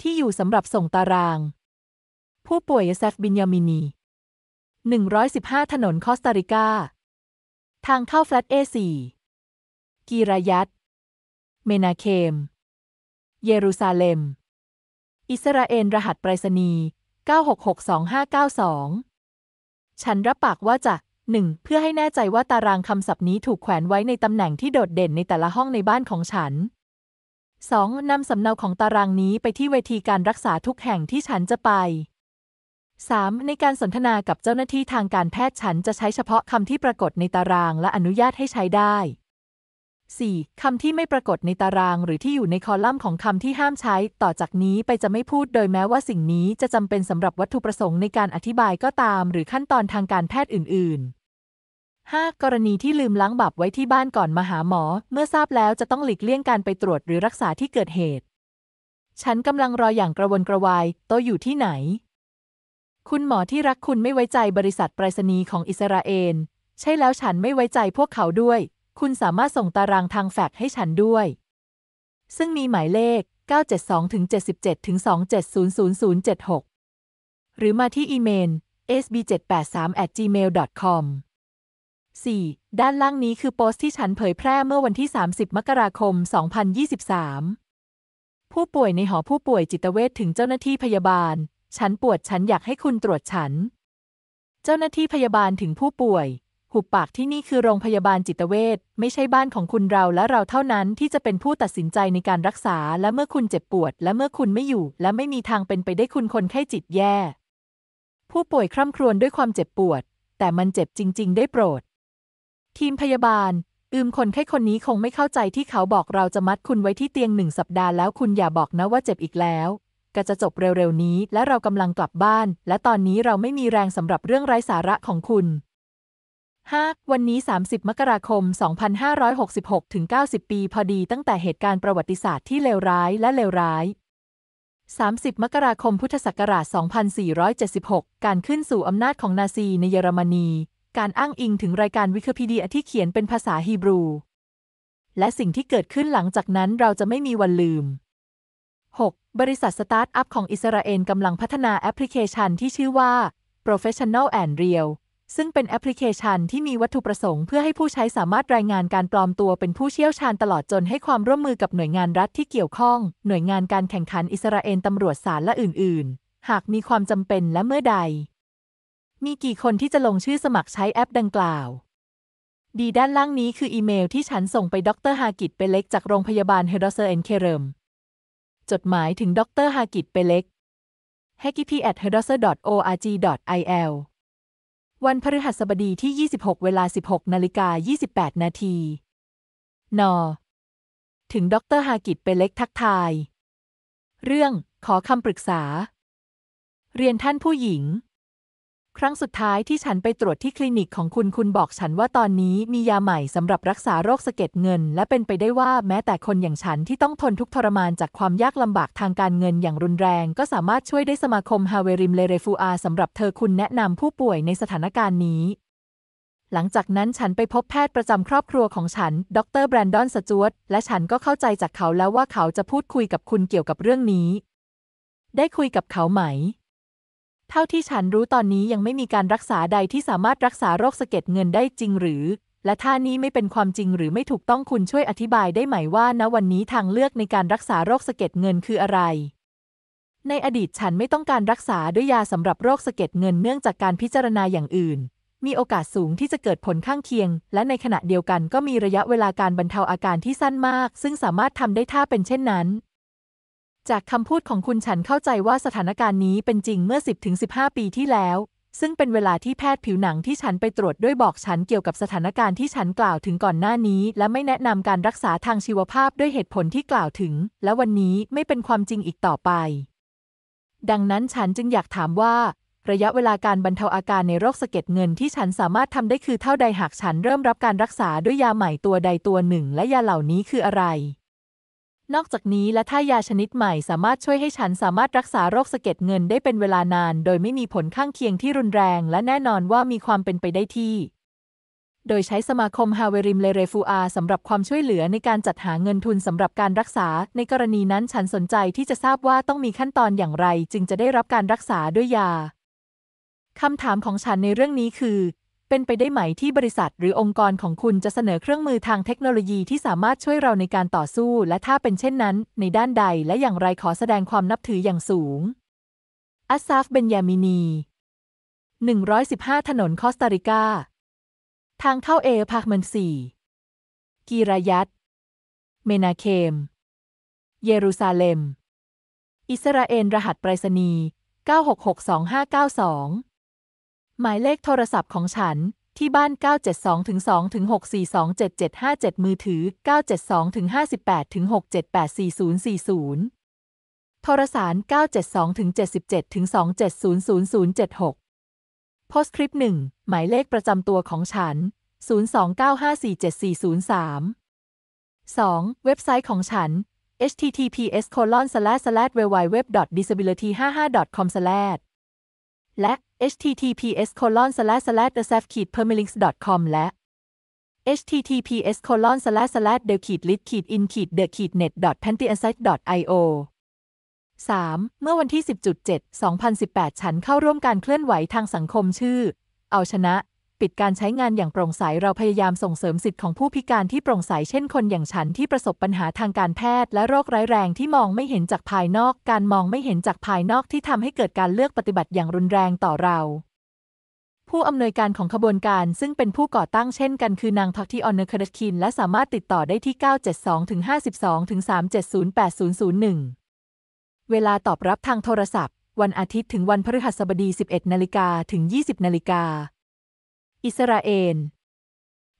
ที่อยู่สำหรับส่งตาราง ผู้ป่วยเซฟบินยามินี 115 ถนนคอสตาริกาทางเข้าแฟลต A4 กีรายัตเมนาเคมเยรูซาเล็ม อิสราเอล รหัสไปรษณีย์9662592 ฉันรับปากว่าจะหนึ่งเพื่อให้แน่ใจว่าตารางคำศัพท์นี้ถูกแขวนไว้ในตำแหน่งที่โดดเด่นในแต่ละห้องในบ้านของฉัน 2. นำสำเนาของตารางนี้ไปที่เวทีการรักษาทุกแห่งที่ฉันจะไป 3. ในการสนทนากับเจ้าหน้าที่ทางการแพทย์ฉันจะใช้เฉพาะคำที่ปรากฏในตารางและอนุญาตให้ใช้ได้ 4. คำที่ไม่ปรากฏในตารางหรือที่อยู่ในคอลัมน์ของคำที่ห้ามใช้ ต่อจากนี้ไปจะไม่พูดโดยแม้ว่าสิ่งนี้จะจำเป็นสำหรับวัตถุประสงค์ในการอธิบายก็ตาม หรือขั้นตอนทางการแพทย์อื่น ๆ 5. กรณีที่ลืมล้างบาปไว้ที่บ้านก่อนมาหาหมอ เมื่อทราบแล้วจะต้องหลีกเลี่ยงการไปตรวจหรือรักษาที่เกิดเหตุ ฉันกำลังรออย่างกระวนกระวาย โตอยู่ที่ไหน คุณหมอที่รักคุณไม่ไว้ใจบริษัทไปรษณีย์ของอิสราเอลใช่แล้วฉันไม่ไว้ใจพวกเขาด้วยคุณสามารถส่งตารางทางแฟกซ์ให้ฉันด้วย ซึ่งมีหมายเลข 972-77-2700076 หรือมาที่อีเมล sb783@gmail.com 4. ด้านล่างนี้คือโพสต์ที่ฉันเผยแพร่เมื่อวันที่ 30 มกราคม 2023 ผู้ป่วยในหอผู้ป่วยจิตเวชถึงเจ้าหน้าที่พยาบาล ฉันปวดฉันอยากให้คุณตรวจฉัน เจ้าหน้าที่พยาบาลถึงผู้ป่วยหุบปากที่นี่คือโรงพยาบาลจิตเวชไม่ใช่บ้านของคุณเราและเราเท่านั้นที่จะเป็นผู้ตัดสินใจในการรักษาและเมื่อคุณเจ็บปวด และเมื่อคุณไม่อยู่และไม่มีทางเป็นไปได้คุณคนไข้จิตแย่ ผู้ป่วยคร่ำครวญด้วยความเจ็บปวด แต่มันเจ็บจริง ๆ ได้โปรด ทีมพยาบาล อืมคนไข้คนนี้คงไม่เข้าใจที่เขาบอกเราจะมัดคุณไว้ที่เตียงหนึ่งสัปดาห์แล้วคุณอย่าบอกนะว่าเจ็บอีกแล้วก็จะจบเร็วๆนี้ และเรากำลังกลับบ้าน และตอนนี้เราไม่มีแรงสำหรับเรื่องไร้สาระของคุณ 5. วันนี้ 30 มกราคม 2566 ถึง 90 ปีพอดีตั้งแต่เหตุการณ์ประวัติศาสตร์ที่เลวร้ายและเลวร้าย 30 มกราคมพุทธศักราช 2476 การขึ้นสู่อำนาจของนาซีในเยอรมนี การอ้างอิงถึงรายการวิกิพีเดียที่เขียนเป็นภาษาฮีบรู และสิ่งที่เกิดขึ้นหลังจากนั้นเราจะไม่มีวันลืม 6. บริษัทสตาร์ทอัพของอิสราเอลกำลังพัฒนาแอปพลิเคชันที่ชื่อว่า Professional and Real ซึ่งเป็นแอปพลิเคชันที่มีวัตถุประสงค์เพื่อให้ผู้ใช้สามารถรายงานการปลอมตัวเป็นผู้เชี่ยวชาญตลอดจนให้ความร่วมมือกับหน่วยงานรัฐที่เกี่ยวข้อง หน่วยงานการแข่งขันอิสราเอลตำรวจศาลและอื่นๆ หากมีความจำเป็นและเมื่อใด มีกี่คนที่จะลงชื่อสมัครใช้แอปดังกล่าว ดีด้านล่างนี้คืออีเมลที่ฉันส่งไปดรฮากิตเปเล็กจากโรงพยาบาลเฮโรเซเอนเคเรมจดหมายถึงดรฮากิตเปเล็ก h a k i p i อ t h e r d o s e r org il วันพฤหัสบดี ที่ 26 เวลา 16นาฬิกา28นาที น ถึง ดร ฮากิตเปเล็กทักทาย เรื่อง ขอคำปรึกษา เรียนท่านผู้หญิงครั้งสุดท้ายที่ฉันไปตรวจที่คลินิกของคุณคุณบอกฉันว่าตอนนี้มียาใหม่สำหรับรักษาโรคสะเก็ดเงิน และเป็นไปได้ว่าแม้แต่คนอย่างฉันที่ต้องทนทุกทรมานจากความยากลำบากทางการเงินอย่างรุนแรง ก็สามารถช่วยได้สมาคมฮาเวริมเลเรฟูอาสำหรับเธอคุณแนะนำผู้ป่วยในสถานการณ์นี้ หลังจากนั้นฉันไปพบแพทย์ประจำครอบครัวของฉัน ดรแบรนดอนสจวตและฉันก็เข้าใจจากเขาแล้วว่าเขาจะพูดคุยกับคุณเกี่ยวกับเรื่องนี้ ได้คุยกับเขาไหมเท่าที่ฉันรู้ตอนนี้ยังไม่มีการรักษาใดที่สามารถรักษาโรคสะเก็ดเงินได้จริงหรือ และถ้านี้ไม่เป็นความจริงหรือไม่ถูกต้องคุณช่วยอธิบายได้ไหมว่าณวันนี้ทางเลือกในการรักษาโรคสะเก็ดเงินคืออะไร ในอดีตฉันไม่ต้องการรักษาด้วยยาสำหรับโรคสะเก็ดเงินเนื่องจากการพิจารณาอย่างอื่น มีโอกาสสูงที่จะเกิดผลข้างเคียง และในขณะเดียวกันก็มีระยะเวลาการบรรเทาอาการที่สั้นมาก ซึ่งสามารถทำได้ถ้าเป็นเช่นนั้นจากคำพูดของคุณฉันเข้าใจว่าสถานการณ์นี้เป็นจริงเมื่อ 10-15 ปีที่แล้ว ซึ่งเป็นเวลาที่แพทย์ผิวหนังที่ฉันไปตรวจด้วยบอกฉันเกี่ยวกับสถานการณ์ที่ฉันกล่าวถึงก่อนหน้านี้ และไม่แนะนำการรักษาทางชีวภาพด้วยเหตุผลที่กล่าวถึง และวันนี้ไม่เป็นความจริงอีกต่อไป ดังนั้นฉันจึงอยากถามว่า ระยะเวลาการบรรเทาอาการในโรคสะเก็ดเงินที่ฉันสามารถทำได้คือเท่าใดหากฉันเริ่มรับการรักษาด้วยยาใหม่ตัวใดตัวหนึ่งและยาเหล่านี้คืออะไรนอกจากนี้และถ้ายาชนิดใหม่สามารถช่วยให้ฉันสามารถรักษาโรคสะเก็ดเงินได้เป็นเวลานาน โดยไม่มีผลข้างเคียงที่รุนแรง และแน่นอนว่ามีความเป็นไปได้ที่ โดยใช้สมาคมฮาเวริมเลเรฟูอาสำหรับความช่วยเหลือในการจัดหาเงินทุนสำหรับการรักษา ในกรณีนั้นฉันสนใจที่จะทราบว่าต้องมีขั้นตอนอย่างไร จึงจะได้รับการรักษาด้วยยาคำถามของฉันในเรื่องนี้คือเป็นไปได้ไหมที่บริษัทหรือองค์กรของคุณจะเสนอเครื่องมือทางเทคโนโลยีที่สามารถช่วยเราในการต่อสู้ และถ้าเป็นเช่นนั้นในด้านใดและอย่างไรขอแสดงความนับถืออย่างสูง อัสซาฟเบนยามินี 115 ถนนคอสตาริกา ทางเข้าเอพาร์คเมนสี่ กีรายัต เมนาเคม เยรูซาเล็ม อิสราเอล รหัสไปรษณีย์966252หมายเลขโทรศัพท์ของฉันที่บ้าน 972-2-642-7757 มือถือ 972-58-6784040 โทรสาร 9 7 2 7 7 2 7 0 0 0 7 6โพสต์คลิป1 หมายเลขประจำตัวของฉัน 029547403 2. เว็บไซต์ของฉัน https://www.disability55.com/ และ https o n the saf k permalinks com และ https o n s l s h e l a s del lit in the net panty i n s i t e io 3. เมื่อวันที่ 10.7 2018 ฉันเข้าร่วมการเคลื่อนไหวทางสังคมชื่อ เอาชนะปิดการใช้งานอย่างโปร่งใสเราพยายามส่งเสริมสิทธิของผู้พิการที่โปร่งใสเช่นคนอย่างฉันที่ประสบปัญหาทางการแพทย์ และโรคร้ายแรงที่มองไม่เห็นจากภายนอก การมองไม่เห็นจากภายนอกที่ทำให้เกิดการเลือกปฏิบัติอย่างรุนแรงต่อเรา ผู้อำนวยการของขบวนการซึ่งเป็นผู้ก่อตั้งเช่นกันคือ นางทักทีออนเนคเดคิน และสามารถติดต่อได้ที่ 972ถึง52ถึง3708001 เวลาตอบรับทางโทรศัพท์ วันอาทิตย์ถึงวันพฤหัสบดี 11นาฬิกาถึง20นาฬิกาอิสราเอล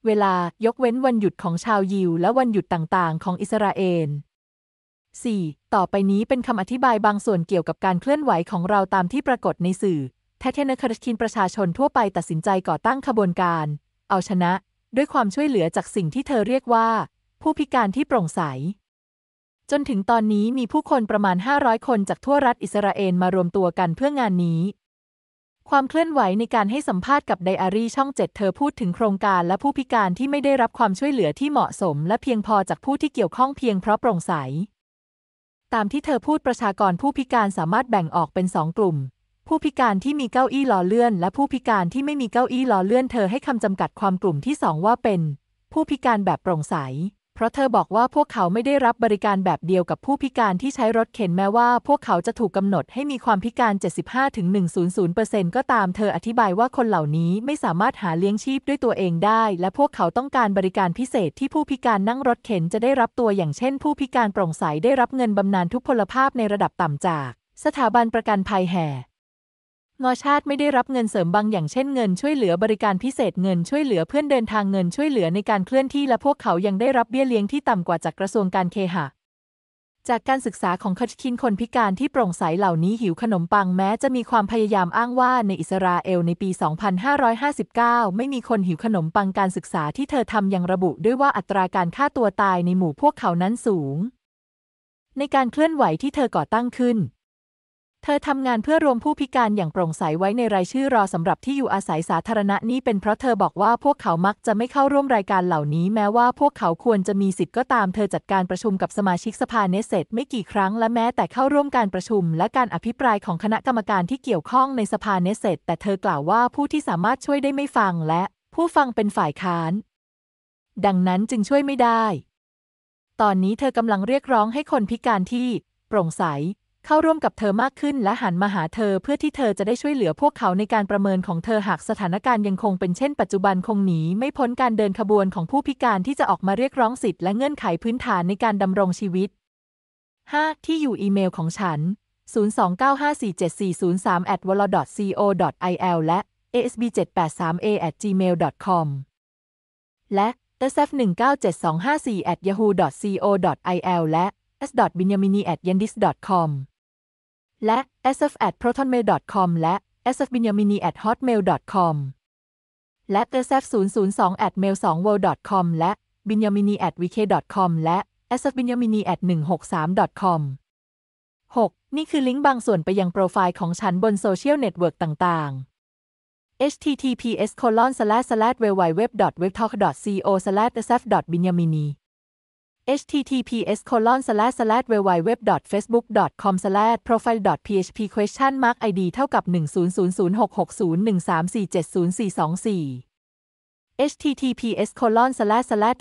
เวลายกเว้นวันหยุดของชาวยิว และวันหยุดต่างๆ ของอิสราเอล 4. ต่อไปนี้เป็นคำอธิบายบางส่วนเกี่ยวกับการเคลื่อนไหวของเราตามที่ปรากฏในสื่อ แทเทนคารคินประชาชนทั่วไปตัดสินใจก่อตั้งขบวนการ เอาชนะ ด้วยความช่วยเหลือจากสิ่งที่เธอเรียกว่า ผู้พิการที่โปร่งใส จนถึงตอนนี้มีผู้คนประมาณ 500 คนจากทั่วรัฐอิสราเอลมารวมตัวกันเพื่องานนี้ความเคลื่อนไหวในการให้สัมภาษณ์กับไดอารี่ช่องเจ็ดเธอพูดถึงโครงการและผู้พิการที่ไม่ได้รับความช่วยเหลือที่เหมาะสม และเพียงพอจากผู้ที่เกี่ยวข้องเพียงเพราะโปร่งใส ตามที่เธอพูดประชากรผู้พิการสามารถแบ่งออกเป็นสองกลุ่ม ผู้พิการที่มีเก้าอี้ล้อเลื่อน และผู้พิการที่ไม่มีเก้าอี้ล้อเลื่อนเธอให้คำจำกัดความกลุ่มที่สองว่าเป็น ผู้พิการแบบโปร่งใสพราะเธอบอกว่าพวกเขาไม่ได้รับบริการแบบเดียวกับผู้พิการที่ใช้รถเข็นแม้ว่าพวกเขาจะถูกกำหนดให้มีความพิการ 75-100%ก็ตาม เธออธิบายว่าคนเหล่านี้ไม่สามารถหาเลี้ยงชีพด้วยตัวเองได้ และพวกเขาต้องการบริการพิเศษที่ผู้พิการนั่งรถเข็นจะได้รับตัวอย่างเช่นผู้พิการโปร่งใสได้รับเงินบำนาญทุพพลภาพในระดับต่ำจาก สถาบันประกันภัยแห่งอชาติไม่ได้รับเงินเสริมบางอย่างเช่นเงินช่วยเหลือบริการพิเศษเงินช่วยเหลือเพื่อนเดินทางเงินช่วยเหลือในการเคลื่อนที่และพวกเขายังได้รับเบี้ยเลี้ยงที่ต่ำกว่าจากกระทรวงการเคหะ จากการศึกษาของคัชคินคนพิการที่โปร่งใสเหล่านี้หิวขนมปังแม้จะมีความพยายามอ้างว่าในอิสราเอลในปี 2559 ไม่มีคนหิวขนมปังการศึกษาที่เธอทำยังระบุด้วยว่าอัตราการฆ่าตัวตายในหมู่พวกเขานั้นสูง ในการเคลื่อนไหวที่เธอก่อตั้งขึ้นเธอทำงานเพื่อรวมผู้พิการอย่างโปร่งใสไว้ในรายชื่อรอสำหรับที่อยู่อาศัยสาธารณะ นี้เป็นเพราะเธอบอกว่าพวกเขามักจะไม่เข้าร่วมรายการเหล่านี้ แม้ว่าพวกเขาควรจะมีสิทธิ์ก็ตามเธอจัดการประชุมกับสมาชิกสภาเนสเซตไม่กี่ครั้งและแม้แต่เข้าร่วมการประชุมและการอภิปรายของคณะกรรมการที่เกี่ยวข้องในสภาเนสเซตแต่เธอกล่าวว่าผู้ที่สามารถช่วยได้ไม่ฟังและผู้ฟังเป็นฝ่ายค้าน ดังนั้นจึงช่วยไม่ได้ ตอนนี้เธอกำลังเรียกร้องให้คนพิการที่โปร่งใสเข้าร่วมกับเธอมากขึ้นและหันมาหาเธอเพื่อที่เธอจะได้ช่วยเหลือพวกเขาในการประเมินของเธอ หากสถานการณ์ยังคงเป็นเช่นปัจจุบันคงหนี ไม่พ้นการเดินขบวนของผู้พิการที่จะออกมาเรียกร้องสิทธิ์ และเงื่อนไขพื้นฐานในการดำรงชีวิต 5. ที่อยู่อีเมลของฉัน029547403 at w l o co il และ asb783a@gmail.com และ t s f 1 9 7 2 5 4 at yahoo co il และ s b i n y a m i n i y a n d i s c o m และ sf at protonmail com และ sf b i n y a m i n i at hotmail com และ sf 0 0 2 at mail 2 world com และ b i n y a m i n i at vk com และ sf b i n y a m i n i at 1 6 3 com 6. นี่คือลิงก์บางส่วนไปยังโปรไฟล์ของฉันบนโซเชียลเน็ตเวิร์กต่าง ๆ https colon slash slash www.webtalk.co slash sf.binyamini https www facebook com profile php question mark id เท่ากับ100066013470424 https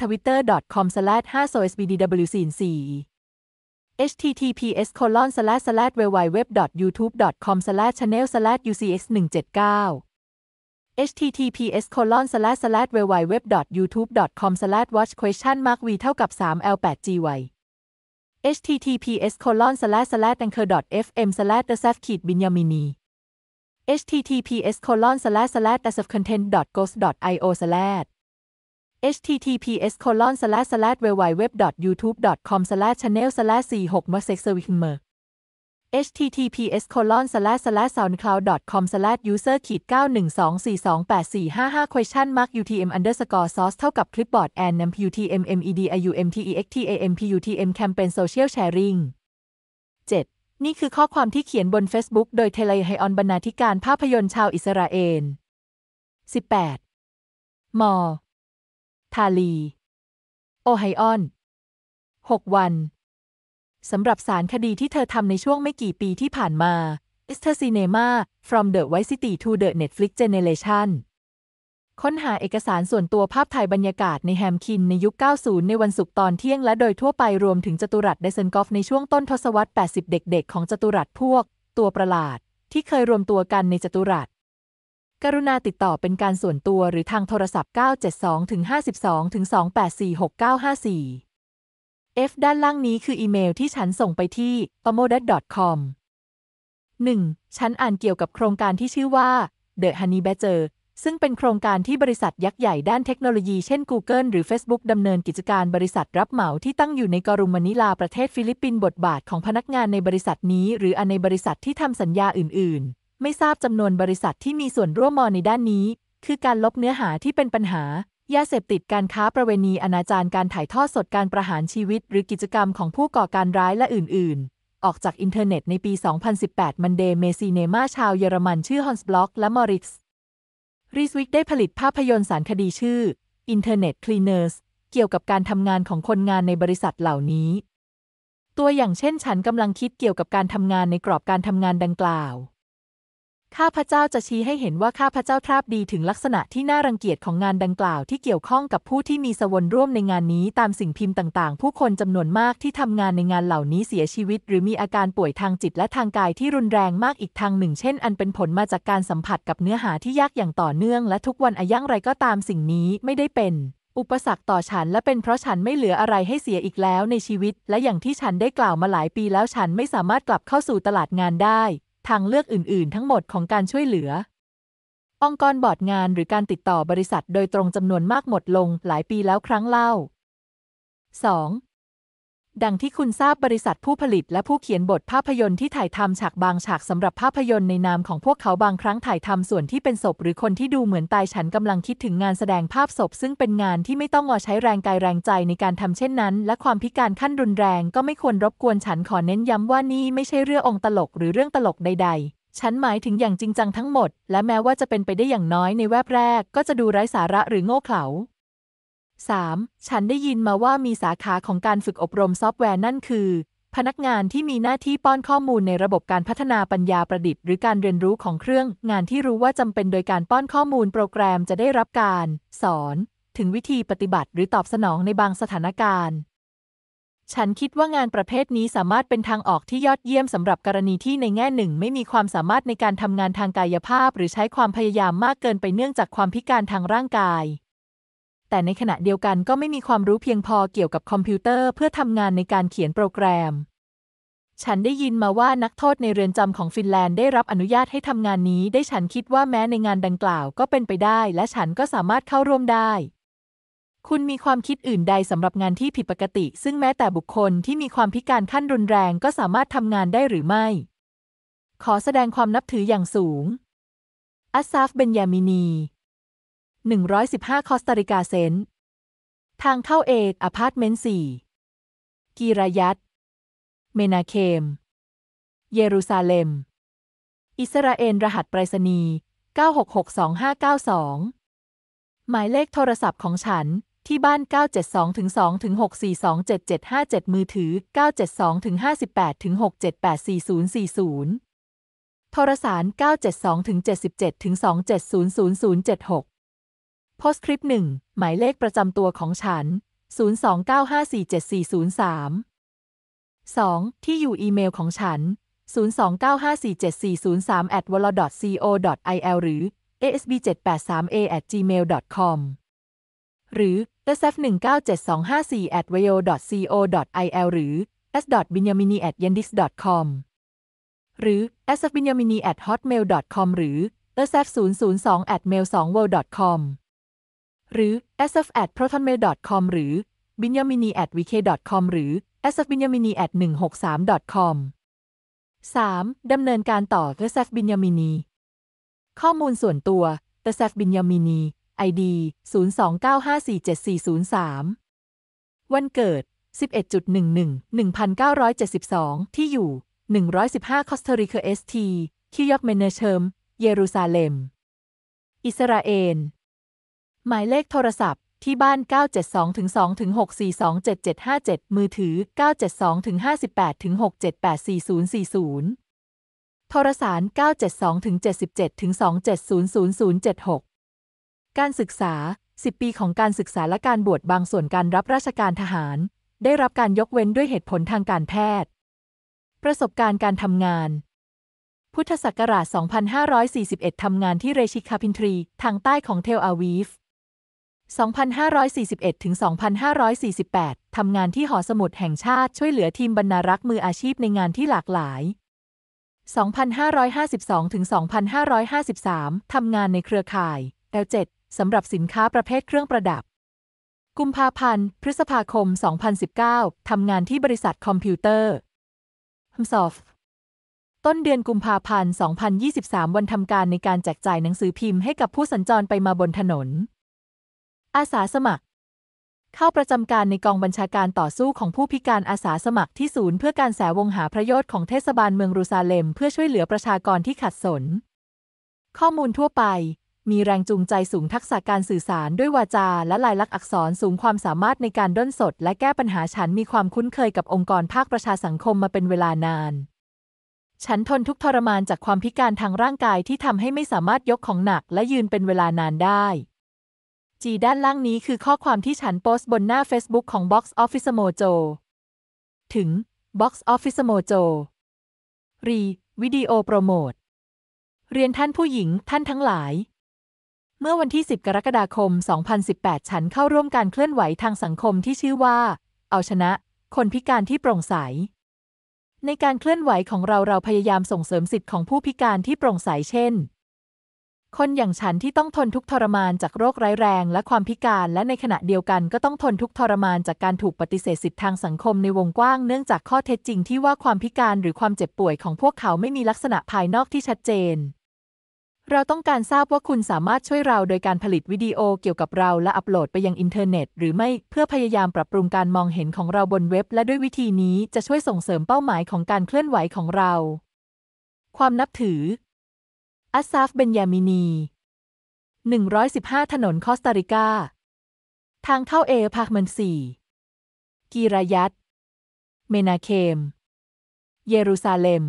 twitter com slash 5 s o s b d w 4 https c n s h t t p s www youtube com channel ucs 179 https colon slash slash www youtube com slash watch question mark v เท่ากับ3 l 8 g y https colon slash slash anchor fm slash the self k i ด binyamini https colon slash slash the self content ghost io slash https colon slash slash www youtube com slash channel slash 46 m a s e x e r v i m e r https s o u n d c l o u d com user 91242845 5 question mark utm s o u r c e เท่ากับ clipboard and utm med i u m t e x t u t m campaign social sharing 7 นี่คือข้อความที่เขียนบน Facebook โดยเทเลไฮออนบรรณาธิการภาพยนตร์ชาวอิสราเอล18มอ ทาลี โอไฮออน 6 วันสำหรับสารคดีที่เธอทำในช่วงไม่กี่ปีที่ผ่านมา Is t e r Cinema from the w h i t e City to the Netflix Generation ค้นหาเอกสารส่วนตัวภาพถ่ายบรรยากาศในแฮมคินในยุค 90 ในวันศุกร์ตอนเที่ยง และโดยทั่วไปรวมถึงจตุรัสไดเซนกอฟในช่วงต้นทศวรรษ80 เด็กๆของจตุรัสพวก ตัวประหลาด ที่เคยรวมตัวกันในจตุรัสกรุณาติดต่อเป็นการส่วนตัวหรือทางโทรศัพท์ 972-52-2846954 F ด้านล่างนี้คืออีเมลที่ฉันส่งไปที่ p o m o d a t c o m 1. ฉันอ่านเกี่ยวกับโครงการที่ชื่อว่า The Honey Badger ซึ่งเป็นโครงการที่บริษัทยักษ์ใหญ่ด้านเทคโนโลยีเช่น Google หรือ Facebook ดำเนินกิจการบริษัทรับเหมาที่ตั้งอยู่ในกรุงมนิลาประเทศฟิลิปปินส์บทบาทของพนักงานในบริษัทนี้ หรืออันในบริษัทที่ทำสัญญาอื่น ๆ ไม่ทราบจำนวนบริษัทที่มีส่วนร่วมมอในด้านนี้ คือการลบเนื้อหาที่เป็นปัญหายาเสพติดการค้าประเวณีอนาจารการถ่ายทอดสดการประหารชีวิต หรือกิจกรรมของผู้ก่อการร้ายและอื่นๆ ออกจากอินเทอร์เน็ตในปี 2018 มันเดเมซีเนมาชาวเยอรมันชื่อฮอนส์บล็อก และมอริสรีสวิกได้ผลิตภาพยนตร์สารคดีชื่อ Internet Cleaners เกี่ยวกับการทำงานของคนงานในบริษัทเหล่านี้ ตัวอย่างเช่นฉันกำลังคิดเกี่ยวกับการทำงานในกรอบการทำงานดังกล่าวข้าพเจ้าจะชี้ให้เห็นว่าข้าพเจ้าทราบดีถึงลักษณะที่น่ารังเกียจของงานดังกล่าวที่เกี่ยวข้องกับผู้ที่มีสวนร่วมในงานนี้ตามสิ่งพิมพ์ต่างๆ ผู้คนจำนวนมากที่ทำงานในงานเหล่านี้เสียชีวิตหรือมีอาการป่วยทางจิตและทางกายที่รุนแรงมากอีกทางหนึ่งเช่นอันเป็นผลมาจากการสัมผัสกับเนื้อหาที่ยากอย่างต่อเนื่องและทุกวันอายังไรก็ตามสิ่งนี้ไม่ได้เป็นอุปสรรคต่อฉันและเป็นเพราะฉันไม่เหลืออะไรให้เสียอีกแล้วในชีวิตและอย่างที่ฉันได้กล่าวมาหลายปีแล้วฉันไม่สามารถกลับเข้าสู่ตลาดงานได้ทางเลือกอื่น ๆ ทั้งหมดของการช่วยเหลือองค์กรบอร์ดงานหรือการติดต่อบริษัทโดยตรงจำนวนมากหมดลงหลายปีแล้วครั้งเล่า 2. ดังที่คุณทราบบริษัทผู้ผลิต และผู้เขียนบทภาพยนตร์ที่ถ่ายทำฉากบางฉากสำหรับภาพยนตร์ในนามของพวกเขาบางครั้งถ่ายทำส่วนที่เป็นศพ หรือคนที่ดูเหมือนตายฉันกำลังคิดถึงงานแสดงภาพศพ ซึ่งเป็นงานที่ไม่ต้องงอใช้แรงกายแรงใจในการทำเช่นนั้น และความพิการขั้นรุนแรงก็ไม่ควรรบกวนฉันขอเน้นย้ำว่านี่ไม่ใช่เรื่ององตลกหรือเรื่องตลกใด ๆ ฉันหมายถึงอย่างจริงจังทั้งหมด และแม้ว่าจะเป็นไปได้อย่างน้อยในแวบแรก ก็จะดูไร้สาระหรือโง่เขลา 3. ฉันได้ยินมาว่ามีสาขาของการฝึกอบรมซอฟต์แวร์ นั่นคือ พนักงานที่มีหน้าที่ป้อนข้อมูลในระบบการพัฒนาปัญญาประดิษฐ์หรือการเรียนรู้ของเครื่อง งานที่รู้ว่าจำเป็นโดยการป้อนข้อมูลโปรแกรมจะได้รับการสอนถึงวิธีปฏิบัติ หรือตอบสนองในบางสถานการณ์ ฉันคิดว่างานประเภทนี้สามารถเป็นทางออกที่ยอดเยี่ยมสำหรับกรณีที่ในแง่หนึ่งไม่มีความสามารถในการทำงานทางกายภาพ หรือใช้ความพยายามมากเกินไปเนื่องจากความพิการทางร่างกายแต่ ในขณะเดียวกันก็ไม่มีความรู้เพียงพอเกี่ยวกับคอมพิวเตอร์เพื่อทำงานในการเขียนโปรแกรม ฉันได้ยินมาว่านักโทษในเรือนจำของฟินแลนด์ได้รับอนุญาตให้ทำงานนี้ ได้ฉันคิดว่าแม้ในงานดังกล่าวก็เป็นไปได้ และฉันก็สามารถเข้าร่วมได้ คุณมีความคิดอื่นใดสำหรับงานที่ผิดปกติ ซึ่งแม้แต่บุคคลที่มีความพิการขั้นรุนแรงก็สามารถทำงานได้หรือไม่ ขอแสดงความนับถืออย่างสูงอัสซาฟ เบนยามินี115 คอสตาริกาเซนทางเข้าเอกอพาร์ตเมนต์4กีรยัต เมนาเคม เยรูซาเล็ม อิสราเอล รหัสไปรษณีย์9662592 หมายเลขโทรศัพท์ของฉันที่บ้าน 972-2-642-7757 มือถือ 972-58-6784040 โทรสาร 972-77-2700076โพสต์คลิปหนึ่งหมายเลขประจำตัวของฉัน 029547403 2. ที่อยู่อีเมลของฉัน029547403 a w a l l co il หรือ asb783a gmail com หรือ sf19724 5 a wayo co il หรือ s b i n y a m i n i a yendis com หรือ sfbinyamini hotmail com หรือ sf002 a mail2world com หรือ s f at protonmail com หรือ b i n y a m i n i at vk com หรือ s f b i n y a m i n i at 163 com 3. ดำเนินการต่อ t h e s e f b i n y a m i n i ข้อมูลส่วนตัว t h e s e f b i n y a m i n i ID 029547403 วันเกิด 11.11 1972 ที่อยู่ 115 c o s t a r i c a ST สทีคิยอกเมเนเชิม เยรูซาเล็มอิสราเอลหมายเลขโทรศัพท์ที่บ้าน 972-2-642-7757 มือถือ 972-58-6784040 โทรสาร 972-77-2700076 การศึกษา 10 ปีของการศึกษาและการบวชบางส่วนการรับราชการทหาร ได้รับการยกเว้นด้วยเหตุผลทางการแพทย์ ประสบการณ์การทำงาน พุทธศักราช 2541 ทำงานที่เรชิคาพินทรีทางใต้ของเทลอาวีฟ2541ถึง2548 ทำงานที่หอสมุดแห่งชาติช่วยเหลือทีมบรรณารักษ์มืออาชีพในงานที่หลากหลาย 2552ถึง2553 ทำงานในเครือข่าย L7 สำหรับสินค้าประเภทเครื่องประดับ กุมภาพันธ์พฤษภาคม 2019 ทำงานที่บริษัทคอมพิวเตอร์ Hmsoft ต้นเดือนกุมภาพันธ์ 2023 วันทำการในการแจกจ่ายหนังสือพิมพ์ให้กับผู้สัญจรไปมาบนถนนอาสาสมัคร เข้าประจำการในกองบัญชาการต่อสู้ของผู้พิการอาสาสมัครที่ศูนย์เพื่อการแสวงหาประโยชน์ของเทศบาลเมืองรูซาเลม เพื่อช่วยเหลือประชากรที่ขัดสน ข้อมูลทั่วไป มีแรงจูงใจสูงทักษะการสื่อสาร ด้วยวาจาและลายลักษณ์อักษรสูงความสามารถในการด้นสด และแก้ปัญหาฉันมีความคุ้นเคยกับองค์กรภาคประชาสังคมมาเป็นเวลานาน ฉันทนทุกทรมานจากความพิการทางร่างกายที่ทำให้ไม่สามารถยกของหนักและยืนเป็นเวลานานได้จีด้านล่างนี้คือข้อความที่ฉันโพสต์ บนหน้า Facebook ของ Box Office Mojo ถึง Box Office Mojo รีวิดีโอโปรโมทเรียนท่านผู้หญิงท่านทั้งหลาย เมื่อวันที่ 10 กรกฎาคม 2018 ฉันเข้าร่วมการเคลื่อนไหวทางสังคมที่ชื่อว่า เอาชนะ คนพิการที่โปร่งใสในการเคลื่อนไหวของเราเราพยายามส่งเสริมสิทธิของผู้พิการที่โปร่งใสเช่นคนอย่างฉันที่ต้องทนทุกทรมานจากโรคร้ายแรง และความพิการและในขณะเดียวกันก็ต้องทนทุกทรมานจากการถูกปฏิเสธสิทธิทางสังคมในวงกว้างเนื่องจากข้อเท็จจริง ที่ว่าความพิการหรือความเจ็บป่วยของพวกเขาไม่มีลักษณะภายนอกที่ชัดเจน เราต้องการทราบว่าคุณสามารถช่วยเราโดยการผลิตวิดีโอเกี่ยวกับเรา และอัปโหลดไปยังอินเทอร์เน็ต หรือไม่เพื่อพยายามปรับปรุงการมองเห็นของเราบนเว็บ และด้วยวิธีนี้จะช่วยส่งเสริมเป้าหมายของการเคลื่อนไหวของเรา ความนับถืออัสซาฟเบนยามินี 115 ถนนคอสตาริกา ทางเข้าเอพารคมันสี่ กีรายัตเมนาเคม เยรูซาเล็ม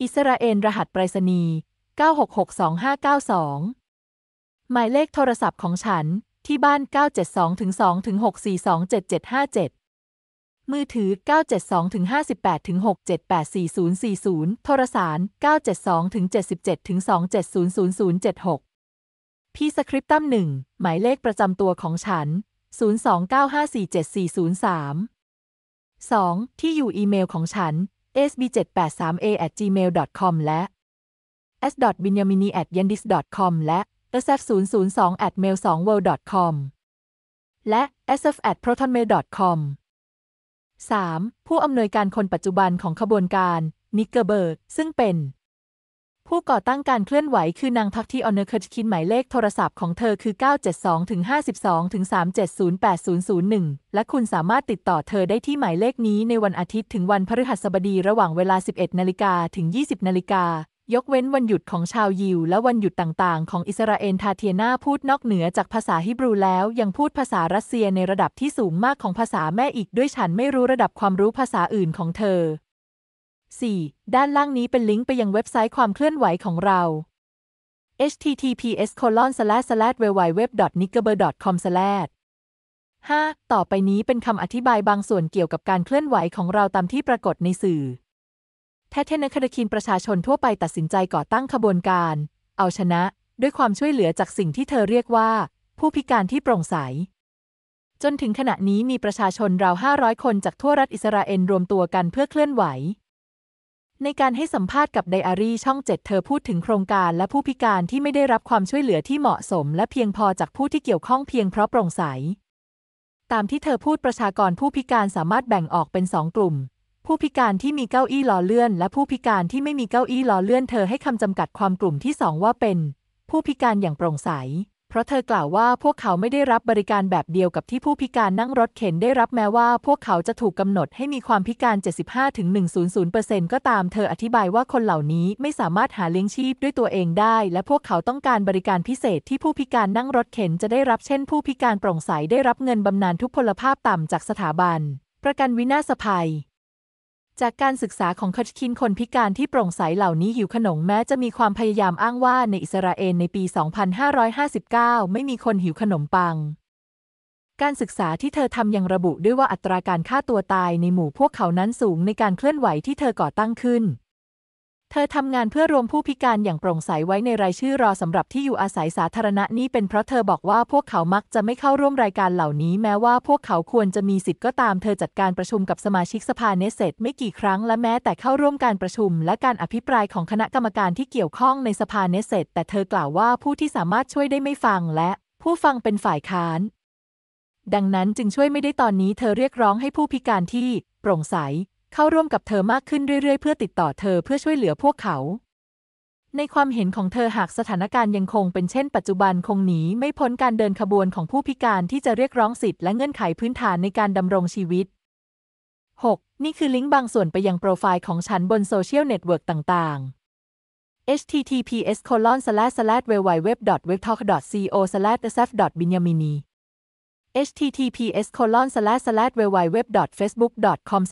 อิสราเอลรหัสไปรษณีย์966292 หมายเลขโทรศัพท์ของฉันที่บ้าน 972-2-642-7757มือถือ 972-58-6784040 โทรสาร 972-77-2700076 พี่สคริปตั้มหนึ่งหมายเลขประจำตัวของฉัน 029547403 2. ที่อยู่อีเมลของฉัน sb783a@gmail.com และ s b i n y a m i n i y a n d i s c o m และ s f 0 0 2 at mail 2 world com และ sf at protonmail com 3. ผู้อำนวยการคนปัจจุบันของขบวนการ นิกเกอร์เบิร์กซึ่งเป็น ผู้ก่อตั้งการเคลื่อนไหวคือนางพักที่ออนเนอร์เคิร์คินหมายเลขโทรศัพท์ของเธอคือ 972-52-3708001 และคุณสามารถติดต่อเธอได้ที่หมายเลขนี้ในวันอาทิตย์ถึงวันพฤหัสบดีระหว่างเวลา 11 นาฬิกาถึง 20 นาฬิกายกเว้นวันหยุดของชาวยิว และวันหยุดต่าง ๆ ของอิสราเอลทาเทียนาพูดนอกเหนือจากภาษาฮิบรูแล้วยังพูดภาษารัสเซียในระดับที่สูงมากของภาษาแม่อีกด้วยฉันไม่รู้ระดับความรู้ภาษาอื่นของเธอ 4. ด้านล่างนี้เป็นลิงก์ไปยังเว็บไซต์ความเคลื่อนไหวของเรา https colon slash www n i k k b e r com slash 5ต่อไปนี้เป็นคำอธิบายบางส่วนเกี่ยวกับการเคลื่อนไหวของเราตามที่ปรากฏในสื่อแทย์นัคดคีนประชาชนทั่วไปตัดสินใจก่อตั้งขบวนการ เอาชนะ ด้วยความช่วยเหลือจากสิ่งที่เธอเรียกว่า ผู้พิการที่โปร่งใส จนถึงขณะนี้มีประชาชนราว 500 คนจากทั่วรัฐอิสราเอลรวมตัวกันเพื่อเคลื่อนไหว ในการให้สัมภาษณ์กับไดอารี่ช่องเจ็ดเธอพูดถึงโครงการและผู้พิการที่ไม่ได้รับความช่วยเหลือที่เหมาะสม และเพียงพอจากผู้ที่เกี่ยวข้องเพียงเพราะโปร่งใสตามที่เธอพูดประชากรผู้พิการสามารถแบ่งออกเป็นสองกลุ่มผู้พิการที่มีเก้าอี้ล้อเลื่อน และผู้พิการที่ไม่มีเก้าอี้ล้อเลื่อนเธอให้คำจำกัดความกลุ่มที่สองว่าเป็น ผู้พิการอย่างโปร่งใส เพราะเธอกล่าวว่าพวกเขาไม่ได้รับบริการแบบเดียวกับที่ผู้พิการนั่งรถเข็นได้รับแม้ว่า พวกเขาจะถูกกำหนดให้มีความพิการ 75-100%ก็ตามเธออธิบายว่าคนเหล่านี้ไม่สามารถหาเลี้ยงชีพด้วยตัวเองได้ และพวกเขาต้องการบริการพิเศษที่ผู้พิการนั่งรถเข็นจะได้รับเช่น ผู้พิการโปร่งใสได้รับเงินบำนาญทุพพลภาพต่ำจากสถาบัน ประกันวินาศภัยจากการศึกษาของคัชคินคนพิการที่โปร่งใสเหล่านี้หิวขนมแม้จะมีความพยายามอ้างว่าในอิสราเอลในปี 2559 ไม่มีคนหิวขนมปัง การศึกษาที่เธอทำยังระบุด้วยว่าอัตราการฆ่าตัวตายในหมู่พวกเขานั้นสูงในการเคลื่อนไหวที่เธอก่อตั้งขึ้นเธอทำงานเพื่อรวมผู้พิการอย่างโปร่งใสไว้ในรายชื่อรอสำหรับที่อยู่อาศัยสาธารณะนี้เป็นเพราะเธอบอกว่าพวกเขามักจะไม่เข้าร่วมรายการเหล่านี้ แม้ว่าพวกเขาควรจะมีสิทธิ์ก็ตามเธอจัดการประชุมกับสมาชิกสภาเนสเซตไม่กี่ครั้งและแม้แต่เข้าร่วมการประชุม และการอภิปรายของคณะกรรมการที่เกี่ยวข้องในสภาเนสเซตแต่เธอกล่าวว่าผู้ที่สามารถช่วยได้ไม่ฟังและผู้ฟังเป็นฝ่ายค้าน ดังนั้นจึงช่วยไม่ได้ตอนนี้ เธอเรียกร้องให้ผู้พิการที่โปร่งใสเข้าร่วมกับเธอมากขึ้นเรื่อยๆ เพื่อติดต่อเธอเพื่อช่วยเหลือพวกเขา ในความเห็นของเธอหากสถานการณ์ยังคงเป็นเช่นปัจจุบันคงหนี ไม่พ้นการเดินขบวนของผู้พิการที่จะเรียกร้องสิทธิและเงื่อนไขพื้นฐานในการดำรงชีวิต 6. นี่คือลิงก์บางส่วนไปยังโปรไฟล์ของฉันบนโซเชียลเน็ตเวิร์กต่างๆ https www.webtalk.co s h f b i n y a m i n i https colon www.facebook.com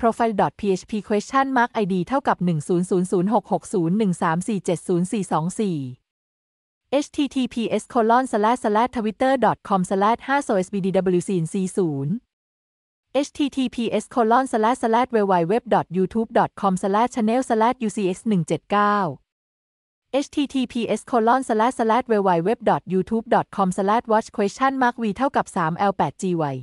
profile php question mark id เท่ากับ100066013470424 https colon twitter com 5 s o s b d w c 0 https colon slash slash www youtube com slash channel slash ucs 179 https www youtube com watch question mark v เท่ากับ3 l 8 g y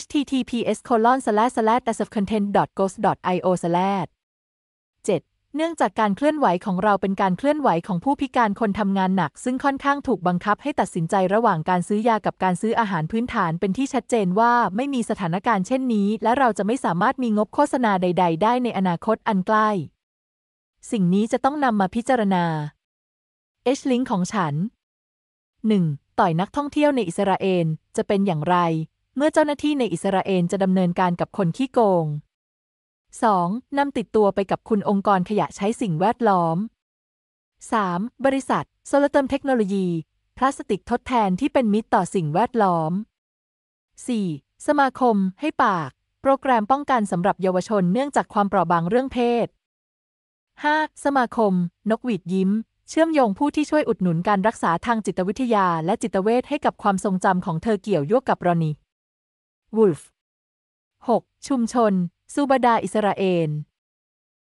https c o n a s a f content ghost io 7เนื่องจากการเคลื่อนไหวของเราเป็นการเคลื่อนไหวของผู้พิการคนทำงานหนัก ซึ่งค่อนข้างถูกบังคับให้ตัดสินใจระหว่างการซื้อยากับการซื้ออาหารพื้นฐานเป็นที่ชัดเจนว่าไม่มีสถานการณ์เช่นนี้และเราจะไม่สามารถมีงบโฆษณาใด ๆ ได้ในอนาคตอันใกล้สิ่งนี้จะต้องนำมาพิจารณา H-Link ของฉัน 1. ต่อยนักท่องเที่ยวในอิสราเอลจะเป็นอย่างไร เมื่อเจ้าหน้าที่ในอิสราเอลจะดำเนินการกับคนขี้โกง 2. นำติดตัวไปกับคุณองค์กรขยะใช้สิ่งแวดล้อม 3. บริษัท โซลเติมเทคโนโลยี พลาสติกทดแทนที่เป็นมิตรต่อสิ่งแวดล้อม 4. สมาคมให้ปาก โปรแกรมป้องกันสำหรับเยาวชนเนื่องจากความเปราะบางเรื่องเพศ 5. สมาคม นกหวีดยิ้ม เชื่อมโยงผู้ที่ช่วยอุดหนุนการรักษาทางจิตวิทยาและจิตเวชให้กับความทรงจำของเธอเกี่ยวโยกกับรอนีวูลฟ์ 6. ชุมชนซูบดาอิสราเอล